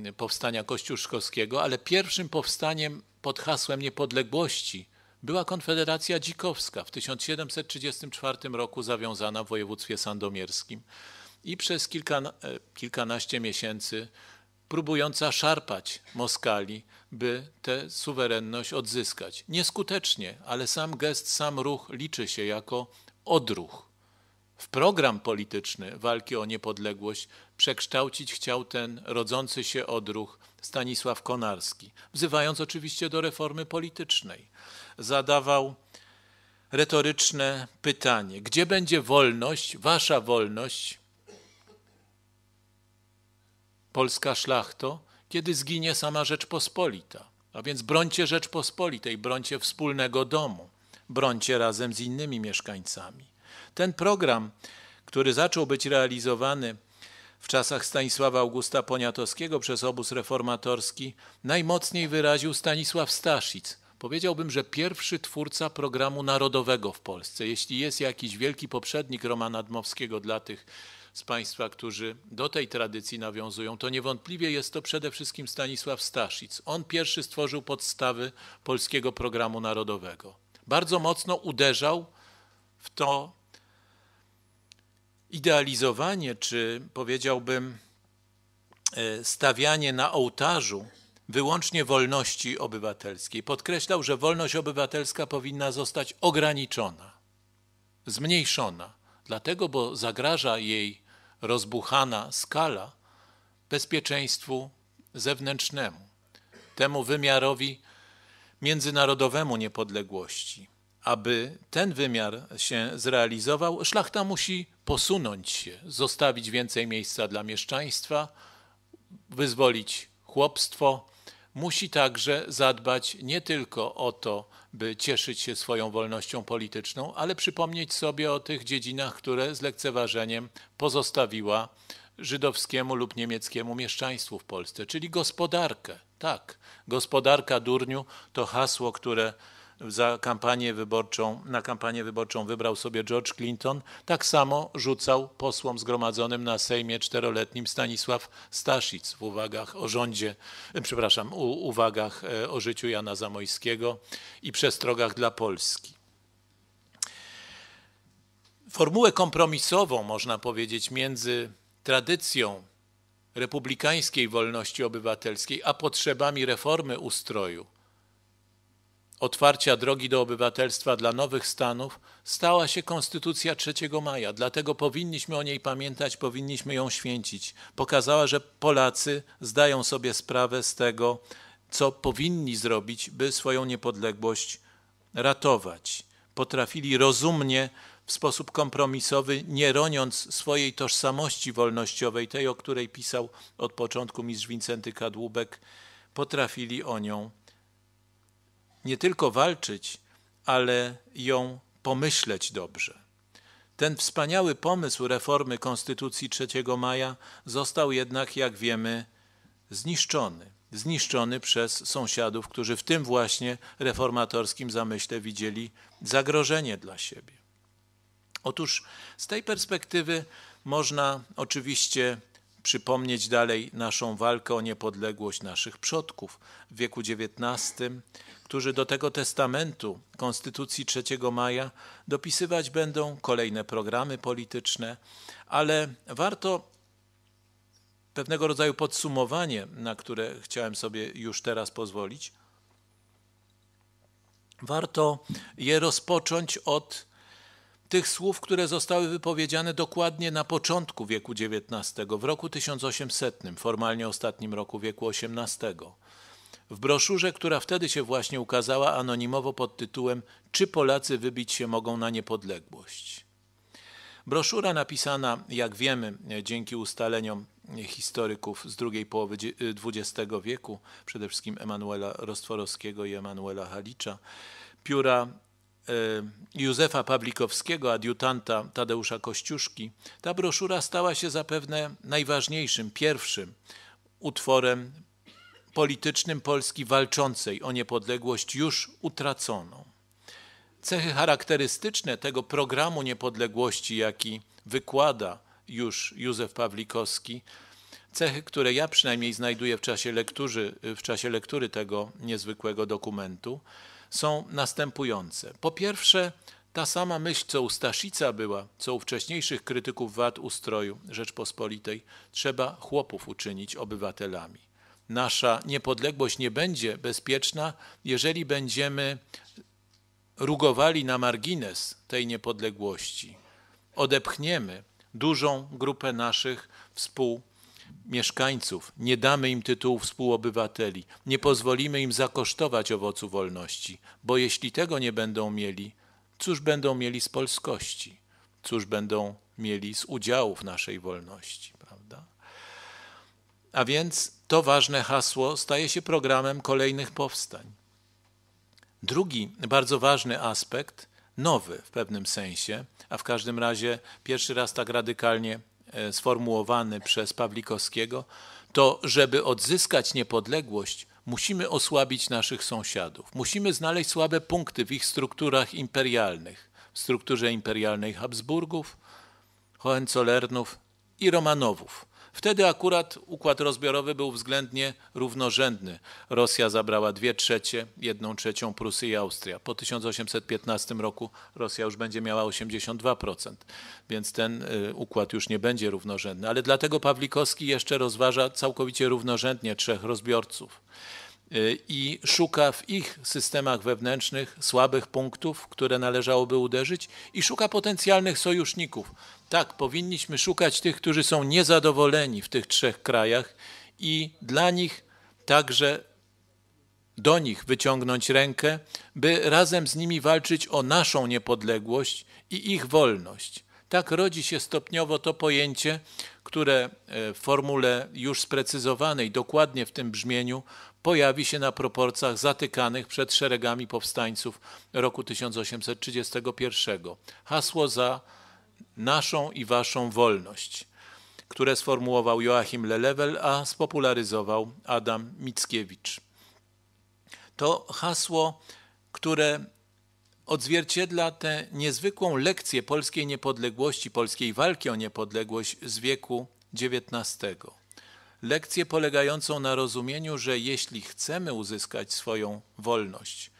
e, powstania Kościuszkowskiego, ale pierwszym powstaniem pod hasłem niepodległości była Konfederacja Dzikowska w 1734 roku zawiązana w województwie sandomierskim i przez kilka, e, kilkanaście miesięcy próbująca szarpać Moskali, by tę suwerenność odzyskać. Nieskutecznie, ale sam gest, sam ruch liczy się jako odruch. W program polityczny walki o niepodległość przekształcić chciał ten rodzący się odruch Stanisław Konarski, wzywając oczywiście do reformy politycznej. Zadawał retoryczne pytanie: gdzie będzie wolność, wasza wolność, polska szlachto, kiedy zginie sama Rzeczpospolita. A więc brońcie Rzeczpospolitej, brońcie wspólnego domu, brońcie razem z innymi mieszkańcami. Ten program, który zaczął być realizowany w czasach Stanisława Augusta Poniatowskiego przez obóz reformatorski, najmocniej wyraził Stanisław Staszic. Powiedziałbym, że pierwszy twórca programu narodowego w Polsce. Jeśli jest jakiś wielki poprzednik Romana Dmowskiego dla tych z Państwa, którzy do tej tradycji nawiązują, to niewątpliwie jest to przede wszystkim Stanisław Staszic. On pierwszy stworzył podstawy polskiego programu narodowego. Bardzo mocno uderzał w to idealizowanie, czy powiedziałbym e, stawianie na ołtarzu wyłącznie wolności obywatelskiej. Podkreślał, że wolność obywatelska powinna zostać ograniczona, zmniejszona dlatego, bo zagraża jej rozbuchana skala bezpieczeństwu zewnętrznemu, temu wymiarowi międzynarodowemu niepodległości. Aby ten wymiar się zrealizował, szlachta musi posunąć się, zostawić więcej miejsca dla mieszczaństwa, wyzwolić chłopstwo. Musi także zadbać nie tylko o to, by cieszyć się swoją wolnością polityczną, ale przypomnieć sobie o tych dziedzinach, które z lekceważeniem pozostawiła żydowskiemu lub niemieckiemu mieszczaństwu w Polsce, czyli gospodarkę. Tak, gospodarka durniu to hasło, które za kampanię wyborczą, na kampanię wyborczą wybrał sobie George Clinton, tak samo rzucał posłom zgromadzonym na Sejmie czteroletnim Stanisław Staszic w uwagach o rządzie, e, przepraszam, u, uwagach e, o życiu Jana Zamojskiego i przestrogach dla Polski. Formułę kompromisową, można powiedzieć, między tradycją republikańskiej wolności obywatelskiej, a potrzebami reformy ustroju otwarcia drogi do obywatelstwa dla nowych stanów stała się Konstytucja 3 maja. Dlatego powinniśmy o niej pamiętać, powinniśmy ją święcić. Pokazała, że Polacy zdają sobie sprawę z tego, co powinni zrobić, by swoją niepodległość ratować. Potrafili rozumnie, w sposób kompromisowy, nie roniąc swojej tożsamości wolnościowej, tej, o której pisał od początku mistrz Wincenty Kadłubek, potrafili o nią nie tylko walczyć, ale ją pomyśleć dobrze. Ten wspaniały pomysł reformy Konstytucji 3 maja został jednak, jak wiemy, zniszczony. Zniszczony przez sąsiadów, którzy w tym właśnie reformatorskim zamyśle widzieli zagrożenie dla siebie. Otóż z tej perspektywy można oczywiście przypomnieć dalej naszą walkę o niepodległość naszych przodków w wieku XIX, którzy do tego testamentu Konstytucji 3 maja dopisywać będą kolejne programy polityczne, ale warto pewnego rodzaju podsumowanie, na które chciałem sobie już teraz pozwolić. Warto je rozpocząć od tych słów, które zostały wypowiedziane dokładnie na początku wieku XIX, w roku 1800, formalnie ostatnim roku wieku XVIII. W broszurze, która wtedy się właśnie ukazała anonimowo pod tytułem Czy Polacy wybić się mogą na niepodległość? Broszura napisana, jak wiemy, dzięki ustaleniom historyków z drugiej połowy XX wieku, przede wszystkim Emanuela Rostworowskiego i Emanuela Halicza, pióra Y, Józefa Pawlikowskiego, adiutanta Tadeusza Kościuszki, ta broszura stała się zapewne najważniejszym, pierwszym utworem politycznym Polski walczącej o niepodległość już utraconą. Cechy charakterystyczne tego programu niepodległości, jaki wykłada już Józef Pawlikowski, cechy, które ja przynajmniej znajduję w czasie lektury, w czasie lektury tego niezwykłego dokumentu, są następujące. Po pierwsze, ta sama myśl, co u Staszica była, co u wcześniejszych krytyków wad ustroju Rzeczpospolitej, trzeba chłopów uczynić obywatelami. Nasza niepodległość nie będzie bezpieczna, jeżeli będziemy rugowali na margines tej niepodległości. Odepchniemy dużą grupę naszych współpracowników mieszkańców, nie damy im tytułu współobywateli, nie pozwolimy im zakosztować owocu wolności, bo jeśli tego nie będą mieli, cóż będą mieli z polskości, cóż będą mieli z udziałów naszej wolności, prawda? A więc to ważne hasło staje się programem kolejnych powstań. Drugi bardzo ważny aspekt, nowy w pewnym sensie, a w każdym razie pierwszy raz tak radykalnie E, sformułowany przez Pawlikowskiego, to żeby odzyskać niepodległość, musimy osłabić naszych sąsiadów. Musimy znaleźć słabe punkty w ich strukturach imperialnych, w strukturze imperialnej Habsburgów, Hohenzollernów i Romanowów. Wtedy akurat układ rozbiorowy był względnie równorzędny. Rosja zabrała dwie trzecie, jedną trzecią Prusy i Austria. Po 1815 roku Rosja już będzie miała 82%, więc ten y, układ już nie będzie równorzędny. Ale dlatego Pawlikowski jeszcze rozważa całkowicie równorzędnie trzech rozbiorców. Y, i szuka w ich systemach wewnętrznych słabych punktów, które należałoby uderzyć, i szuka potencjalnych sojuszników. Tak, powinniśmy szukać tych, którzy są niezadowoleni w tych trzech krajach i dla nich także do nich wyciągnąć rękę, by razem z nimi walczyć o naszą niepodległość i ich wolność. Tak rodzi się stopniowo to pojęcie, które e, w formule już sprecyzowanej, dokładnie w tym brzmieniu, pojawi się na proporcjach zatykanych przed szeregami powstańców roku 1831. Hasło za naszą i waszą wolność, które sformułował Joachim Lelewel, a spopularyzował Adam Mickiewicz. To hasło, które odzwierciedla tę niezwykłą lekcję polskiej niepodległości, polskiej walki o niepodległość z wieku XIX lekcję polegającą na rozumieniu, że jeśli chcemy uzyskać swoją wolność,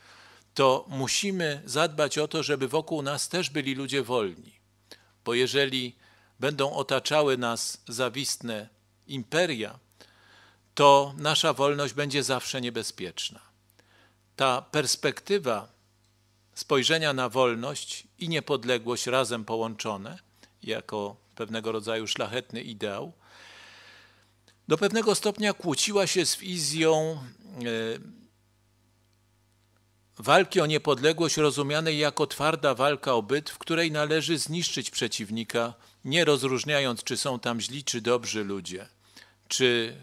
to musimy zadbać o to, żeby wokół nas też byli ludzie wolni. Bo jeżeli będą otaczały nas zawistne imperia, to nasza wolność będzie zawsze niebezpieczna. Ta perspektywa spojrzenia na wolność i niepodległość razem połączone, jako pewnego rodzaju szlachetny ideał, do pewnego stopnia kłóciła się z wizją e, walki o niepodległość rozumianej jako twarda walka o byt, w której należy zniszczyć przeciwnika, nie rozróżniając, czy są tam źli czy dobrzy ludzie, czy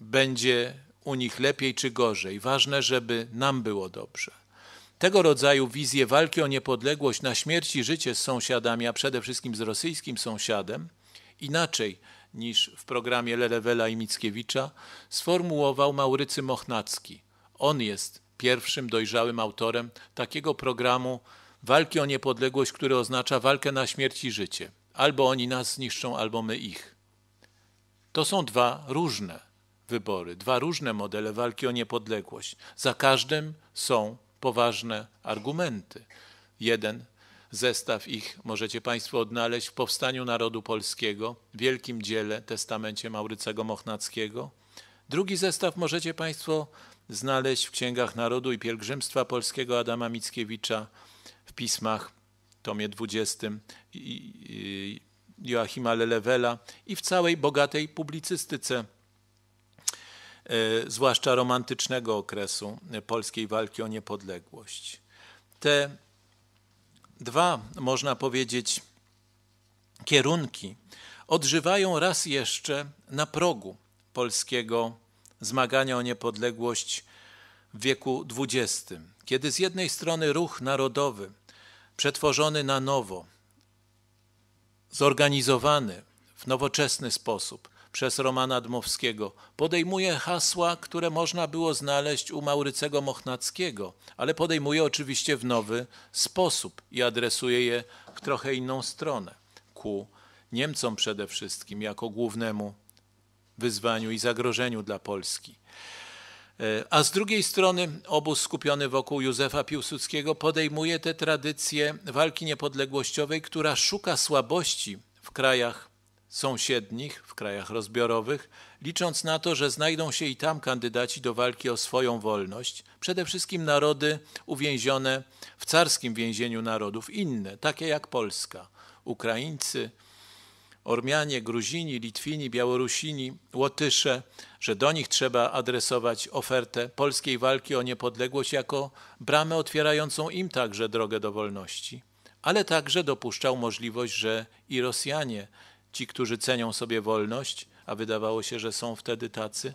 będzie u nich lepiej czy gorzej. Ważne, żeby nam było dobrze. Tego rodzaju wizje walki o niepodległość na śmierć i życie z sąsiadami, a przede wszystkim z rosyjskim sąsiadem, inaczej niż w programie Lelewela i Mickiewicza, sformułował Maurycy Mochnacki. On jest pierwszym dojrzałym autorem takiego programu walki o niepodległość, który oznacza walkę na śmierć i życie. Albo oni nas zniszczą, albo my ich. To są dwa różne wybory, dwa różne modele walki o niepodległość. Za każdym są poważne argumenty. Jeden Zestaw ich możecie Państwo odnaleźć w Powstaniu Narodu Polskiego, wielkim dziele, testamencie Maurycego Mochnackiego. Drugi zestaw możecie Państwo znaleźć w Księgach Narodu i Pielgrzymstwa Polskiego Adama Mickiewicza, w pismach, tomie 20 Joachima Lelewela i w całej bogatej publicystyce e, zwłaszcza romantycznego okresu e, polskiej walki o niepodległość. Te dwa, można powiedzieć, kierunki odżywają raz jeszcze na progu polskiego zmagania o niepodległość w wieku XX, kiedy z jednej strony ruch narodowy, przetworzony na nowo, zorganizowany w nowoczesny sposób, przez Romana Dmowskiego podejmuje hasła, które można było znaleźć u Maurycego Mochnackiego, ale podejmuje oczywiście w nowy sposób i adresuje je w trochę inną stronę ku Niemcom przede wszystkim jako głównemu wyzwaniu i zagrożeniu dla Polski. E, a z drugiej strony obóz skupiony wokół Józefa Piłsudskiego podejmuje tę tradycję walki niepodległościowej, która szuka słabości w krajach sąsiednich, w krajach rozbiorowych, licząc na to, że znajdą się i tam kandydaci do walki o swoją wolność, przede wszystkim narody uwięzione w carskim więzieniu narodów, inne, takie jak Polska, Ukraińcy, Ormianie, Gruzini, Litwini, Białorusini, Łotysze, że do nich trzeba adresować ofertę polskiej walki o niepodległość jako bramę otwierającą im także drogę do wolności, ale także dopuszczał możliwość, że i Rosjanie ci, którzy cenią sobie wolność, a wydawało się, że są wtedy tacy,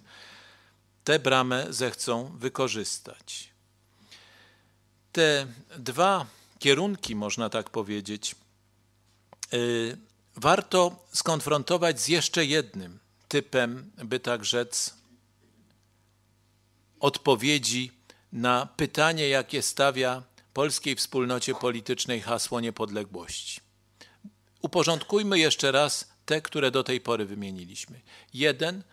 tę bramę zechcą wykorzystać. Te dwa kierunki, można tak powiedzieć, y, warto skonfrontować z jeszcze jednym typem, by tak rzec, odpowiedzi na pytanie, jakie stawia polskiej wspólnocie politycznej hasło niepodległości. Uporządkujmy jeszcze raz te, które do tej pory wymieniliśmy. Jeden,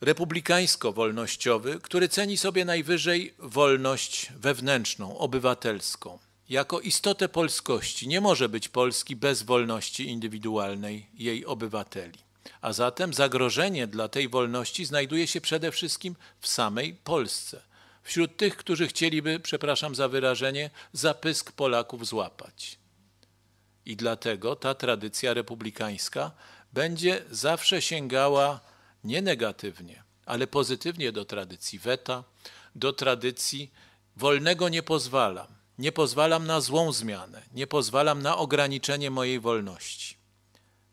republikańsko-wolnościowy, który ceni sobie najwyżej wolność wewnętrzną, obywatelską. Jako istotę polskości nie może być Polski bez wolności indywidualnej jej obywateli. A zatem zagrożenie dla tej wolności znajduje się przede wszystkim w samej Polsce, wśród tych, którzy chcieliby, przepraszam za wyrażenie, zapysk Polaków złapać. I dlatego ta tradycja republikańska będzie zawsze sięgała nie negatywnie, ale pozytywnie do tradycji weta, do tradycji wolnego nie pozwalam. Nie pozwalam na złą zmianę, nie pozwalam na ograniczenie mojej wolności.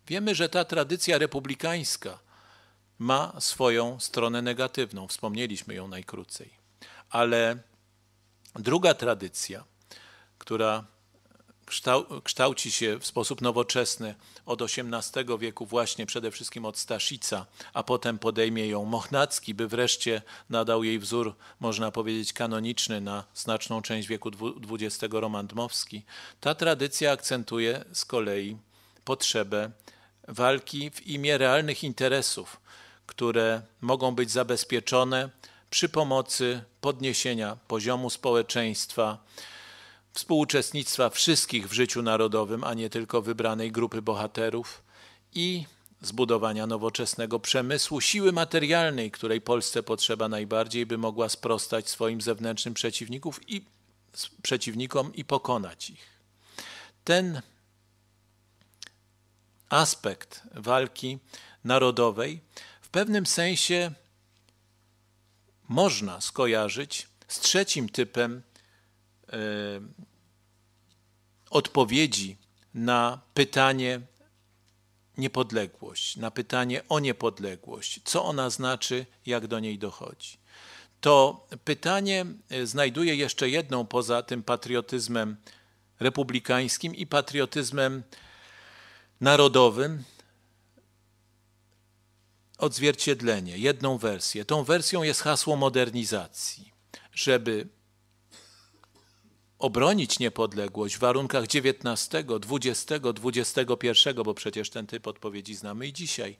Wiemy, że ta tradycja republikańska ma swoją stronę negatywną, wspomnieliśmy ją najkrócej. Ale druga tradycja, która kształci się w sposób nowoczesny od XVIII wieku właśnie przede wszystkim od Staszica, a potem podejmie ją Mochnacki, by wreszcie nadał jej wzór, można powiedzieć, kanoniczny na znaczną część wieku XX Roman Dmowski. Ta tradycja akcentuje z kolei potrzebę walki w imię realnych interesów, które mogą być zabezpieczone przy pomocy podniesienia poziomu społeczeństwa, współuczestnictwa wszystkich w życiu narodowym, a nie tylko wybranej grupy bohaterów i zbudowania nowoczesnego przemysłu, siły materialnej, której Polsce potrzeba najbardziej, by mogła sprostać swoim zewnętrznym przeciwników i przeciwnikom i pokonać ich. Ten aspekt walki narodowej w pewnym sensie można skojarzyć z trzecim typem e, odpowiedzi na pytanie niepodległość, na pytanie o niepodległość, co ona znaczy, jak do niej dochodzi. To pytanie e, znajduje jeszcze jedną poza tym patriotyzmem republikańskim i patriotyzmem narodowym odzwierciedlenie, jedną wersję. Tą wersją jest hasło modernizacji, żeby obronić niepodległość w warunkach XIX, XX, XXI, bo przecież ten typ odpowiedzi znamy i dzisiaj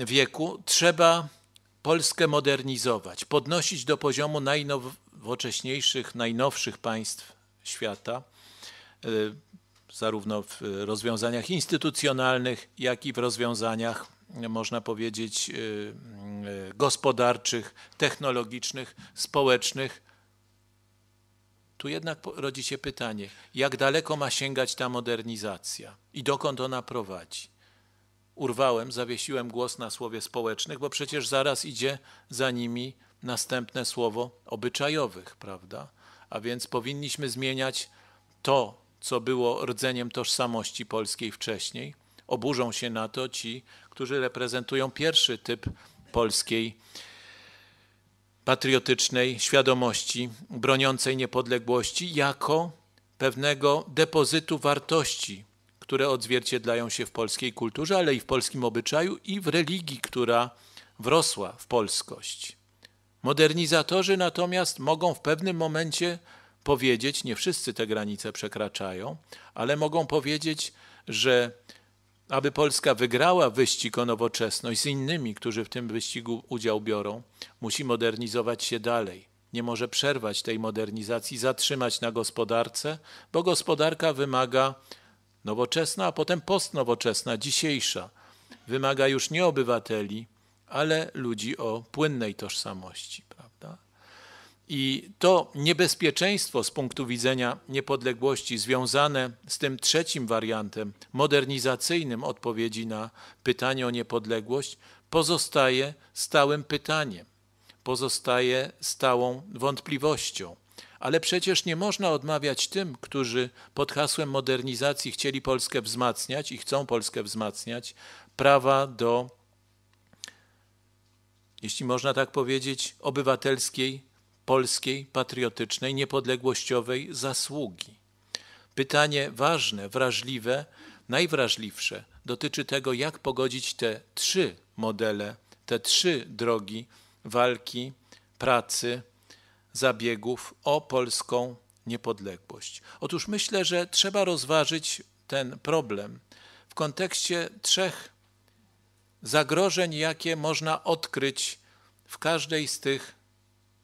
e, wieku, trzeba Polskę modernizować, podnosić do poziomu najnowocześniejszych, najnowszych państw świata, e, zarówno w rozwiązaniach instytucjonalnych, jak i w rozwiązaniach, można powiedzieć, e, gospodarczych, technologicznych, społecznych tu jednak rodzi się pytanie, jak daleko ma sięgać ta modernizacja i dokąd ona prowadzi? Urwałem, zawiesiłem głos na słowie społecznych, bo przecież zaraz idzie za nimi następne słowo obyczajowych, prawda? A więc powinniśmy zmieniać to, co było rdzeniem tożsamości polskiej wcześniej. Oburzą się na to ci, którzy reprezentują pierwszy typ polskiej patriotycznej świadomości broniącej niepodległości jako pewnego depozytu wartości, które odzwierciedlają się w polskiej kulturze, ale i w polskim obyczaju i w religii, która wrosła w polskość. Modernizatorzy natomiast mogą w pewnym momencie powiedzieć, nie wszyscy te granice przekraczają, ale mogą powiedzieć, że aby Polska wygrała wyścig o nowoczesność z innymi, którzy w tym wyścigu udział biorą, musi modernizować się dalej. Nie może przerwać tej modernizacji, zatrzymać na gospodarce, bo gospodarka wymaga nowoczesna, a potem postnowoczesna, dzisiejsza. Wymaga już nie obywateli, ale ludzi o płynnej tożsamości. I to niebezpieczeństwo z punktu widzenia niepodległości związane z tym trzecim wariantem modernizacyjnym odpowiedzi na pytanie o niepodległość pozostaje stałym pytaniem, pozostaje stałą wątpliwością. Ale przecież nie można odmawiać tym, którzy pod hasłem modernizacji chcieli Polskę wzmacniać i chcą Polskę wzmacniać, prawa do, jeśli można tak powiedzieć, obywatelskiej polskiej patriotycznej, niepodległościowej zasługi. Pytanie ważne, wrażliwe, najwrażliwsze dotyczy tego, jak pogodzić te trzy modele, te trzy drogi walki, pracy, zabiegów o polską niepodległość. Otóż myślę, że trzeba rozważyć ten problem w kontekście trzech zagrożeń, jakie można odkryć w każdej z tych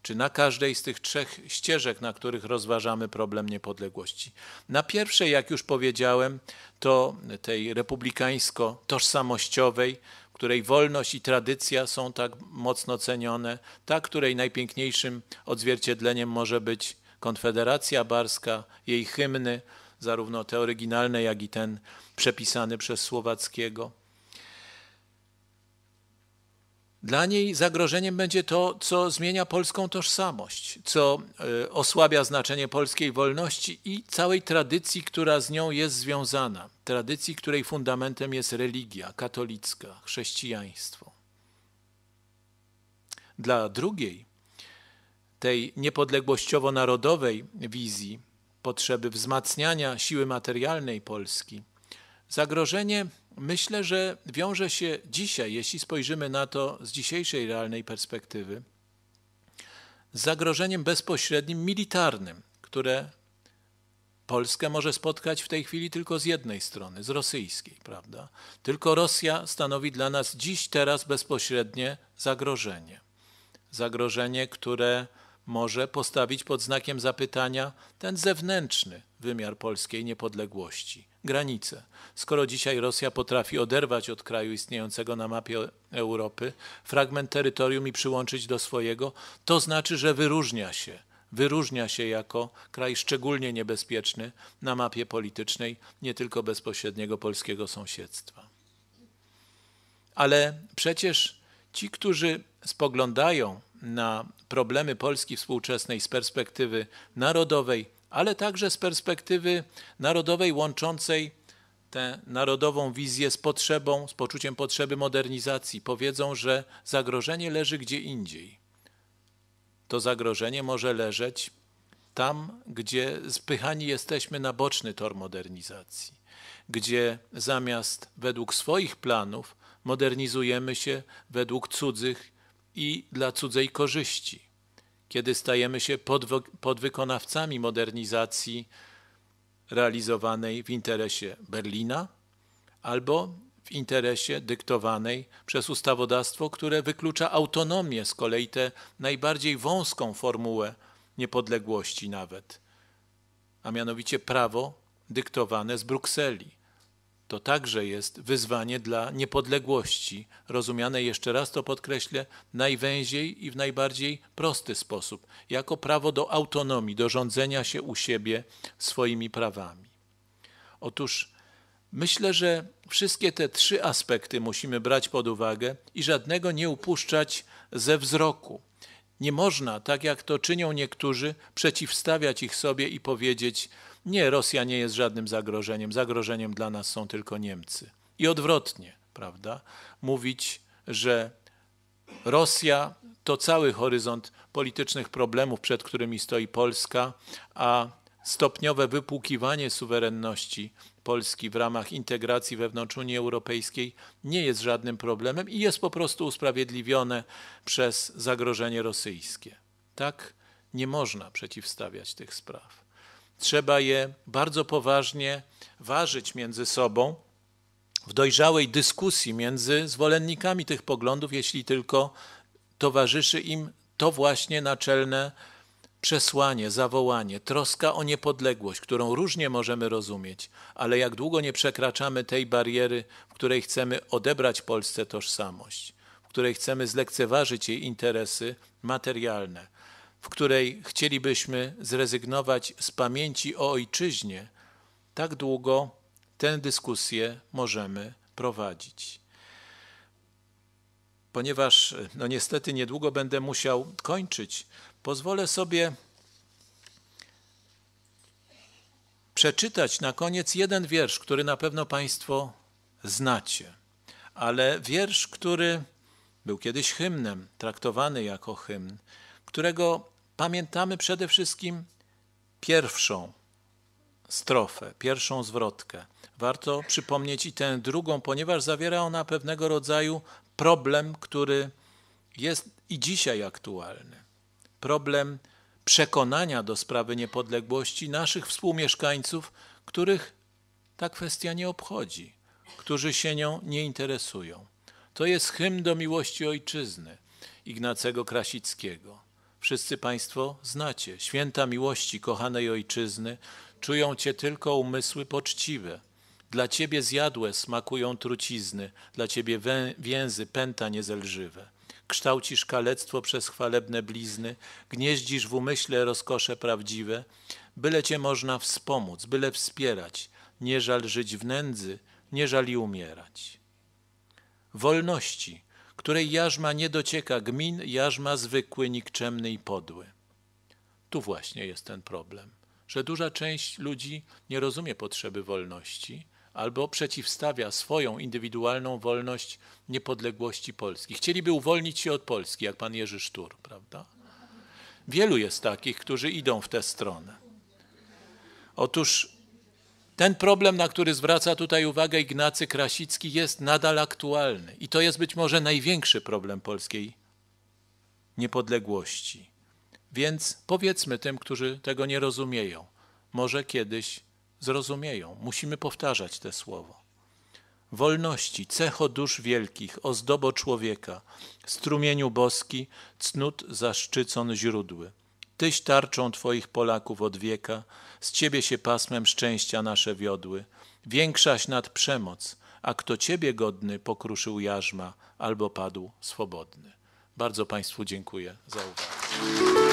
czy na każdej z tych trzech ścieżek, na których rozważamy problem niepodległości. Na pierwszej, jak już powiedziałem, to tej republikańsko-tożsamościowej, której wolność i tradycja są tak mocno cenione, ta, której najpiękniejszym odzwierciedleniem może być Konfederacja Barska, jej hymny, zarówno te oryginalne, jak i ten przepisany przez Słowackiego dla niej zagrożeniem będzie to, co zmienia polską tożsamość, co e, osłabia znaczenie polskiej wolności i całej tradycji, która z nią jest związana, tradycji, której fundamentem jest religia katolicka, chrześcijaństwo. Dla drugiej, tej niepodległościowo-narodowej wizji potrzeby wzmacniania siły materialnej Polski, zagrożenie myślę, że wiąże się dzisiaj, jeśli spojrzymy na to z dzisiejszej realnej perspektywy, z zagrożeniem bezpośrednim militarnym, które Polskę może spotkać w tej chwili tylko z jednej strony, z rosyjskiej, prawda? Tylko Rosja stanowi dla nas dziś, teraz bezpośrednie zagrożenie. Zagrożenie, które może postawić pod znakiem zapytania ten zewnętrzny wymiar polskiej niepodległości granice. Skoro dzisiaj Rosja potrafi oderwać od kraju istniejącego na mapie Europy fragment terytorium i przyłączyć do swojego, to znaczy, że wyróżnia się. Wyróżnia się jako kraj szczególnie niebezpieczny na mapie politycznej nie tylko bezpośredniego polskiego sąsiedztwa. Ale przecież ci, którzy spoglądają na problemy Polski współczesnej z perspektywy narodowej, ale także z perspektywy narodowej łączącej tę narodową wizję z potrzebą, z poczuciem potrzeby modernizacji. Powiedzą, że zagrożenie leży gdzie indziej. To zagrożenie może leżeć tam, gdzie spychani jesteśmy na boczny tor modernizacji, gdzie zamiast według swoich planów modernizujemy się według cudzych i dla cudzej korzyści kiedy stajemy się podwy podwykonawcami modernizacji realizowanej w interesie Berlina albo w interesie dyktowanej przez ustawodawstwo, które wyklucza autonomię, z kolei tę najbardziej wąską formułę niepodległości nawet, a mianowicie prawo dyktowane z Brukseli to także jest wyzwanie dla niepodległości, rozumiane jeszcze raz to podkreślę, najwęziej i w najbardziej prosty sposób, jako prawo do autonomii, do rządzenia się u siebie swoimi prawami. Otóż myślę, że wszystkie te trzy aspekty musimy brać pod uwagę i żadnego nie upuszczać ze wzroku. Nie można, tak jak to czynią niektórzy, przeciwstawiać ich sobie i powiedzieć, nie, Rosja nie jest żadnym zagrożeniem. Zagrożeniem dla nas są tylko Niemcy. I odwrotnie, prawda? Mówić, że Rosja to cały horyzont politycznych problemów, przed którymi stoi Polska, a stopniowe wypłukiwanie suwerenności Polski w ramach integracji wewnątrz Unii Europejskiej nie jest żadnym problemem i jest po prostu usprawiedliwione przez zagrożenie rosyjskie. Tak nie można przeciwstawiać tych spraw. Trzeba je bardzo poważnie ważyć między sobą w dojrzałej dyskusji między zwolennikami tych poglądów, jeśli tylko towarzyszy im to właśnie naczelne przesłanie, zawołanie, troska o niepodległość, którą różnie możemy rozumieć, ale jak długo nie przekraczamy tej bariery, w której chcemy odebrać Polsce tożsamość, w której chcemy zlekceważyć jej interesy materialne w której chcielibyśmy zrezygnować z pamięci o ojczyźnie, tak długo tę dyskusję możemy prowadzić. Ponieważ no niestety niedługo będę musiał kończyć, pozwolę sobie przeczytać na koniec jeden wiersz, który na pewno Państwo znacie, ale wiersz, który był kiedyś hymnem, traktowany jako hymn, którego pamiętamy przede wszystkim pierwszą strofę, pierwszą zwrotkę. Warto przypomnieć i tę drugą, ponieważ zawiera ona pewnego rodzaju problem, który jest i dzisiaj aktualny. Problem przekonania do sprawy niepodległości naszych współmieszkańców, których ta kwestia nie obchodzi, którzy się nią nie interesują. To jest hymn do miłości ojczyzny Ignacego Krasickiego wszyscy Państwo znacie. Święta miłości kochanej ojczyzny, czują Cię tylko umysły poczciwe. Dla Ciebie zjadłe smakują trucizny, dla Ciebie wę, więzy pęta niezelżywe. Kształcisz kalectwo przez chwalebne blizny, gnieździsz w umyśle rozkosze prawdziwe, byle Cię można wspomóc, byle wspierać, nie żal żyć w nędzy, nie żal i umierać. Wolności – której jarzma nie docieka gmin, jarzma zwykły, nikczemny i podły. Tu właśnie jest ten problem, że duża część ludzi nie rozumie potrzeby wolności albo przeciwstawia swoją indywidualną wolność niepodległości Polski. Chcieliby uwolnić się od Polski, jak pan Jerzy Sztur, prawda? Wielu jest takich, którzy idą w tę stronę. Otóż ten problem, na który zwraca tutaj uwagę Ignacy Krasicki, jest nadal aktualny i to jest być może największy problem polskiej niepodległości. Więc powiedzmy tym, którzy tego nie rozumieją, może kiedyś zrozumieją. Musimy powtarzać te słowo. Wolności, cecho dusz wielkich, ozdobo człowieka, strumieniu boski, cnót zaszczycon źródły. Tyś tarczą Twoich Polaków od wieka, z Ciebie się pasmem szczęścia nasze wiodły. Większaś nad przemoc, a kto Ciebie godny pokruszył jarzma albo padł swobodny. Bardzo Państwu dziękuję za uwagę.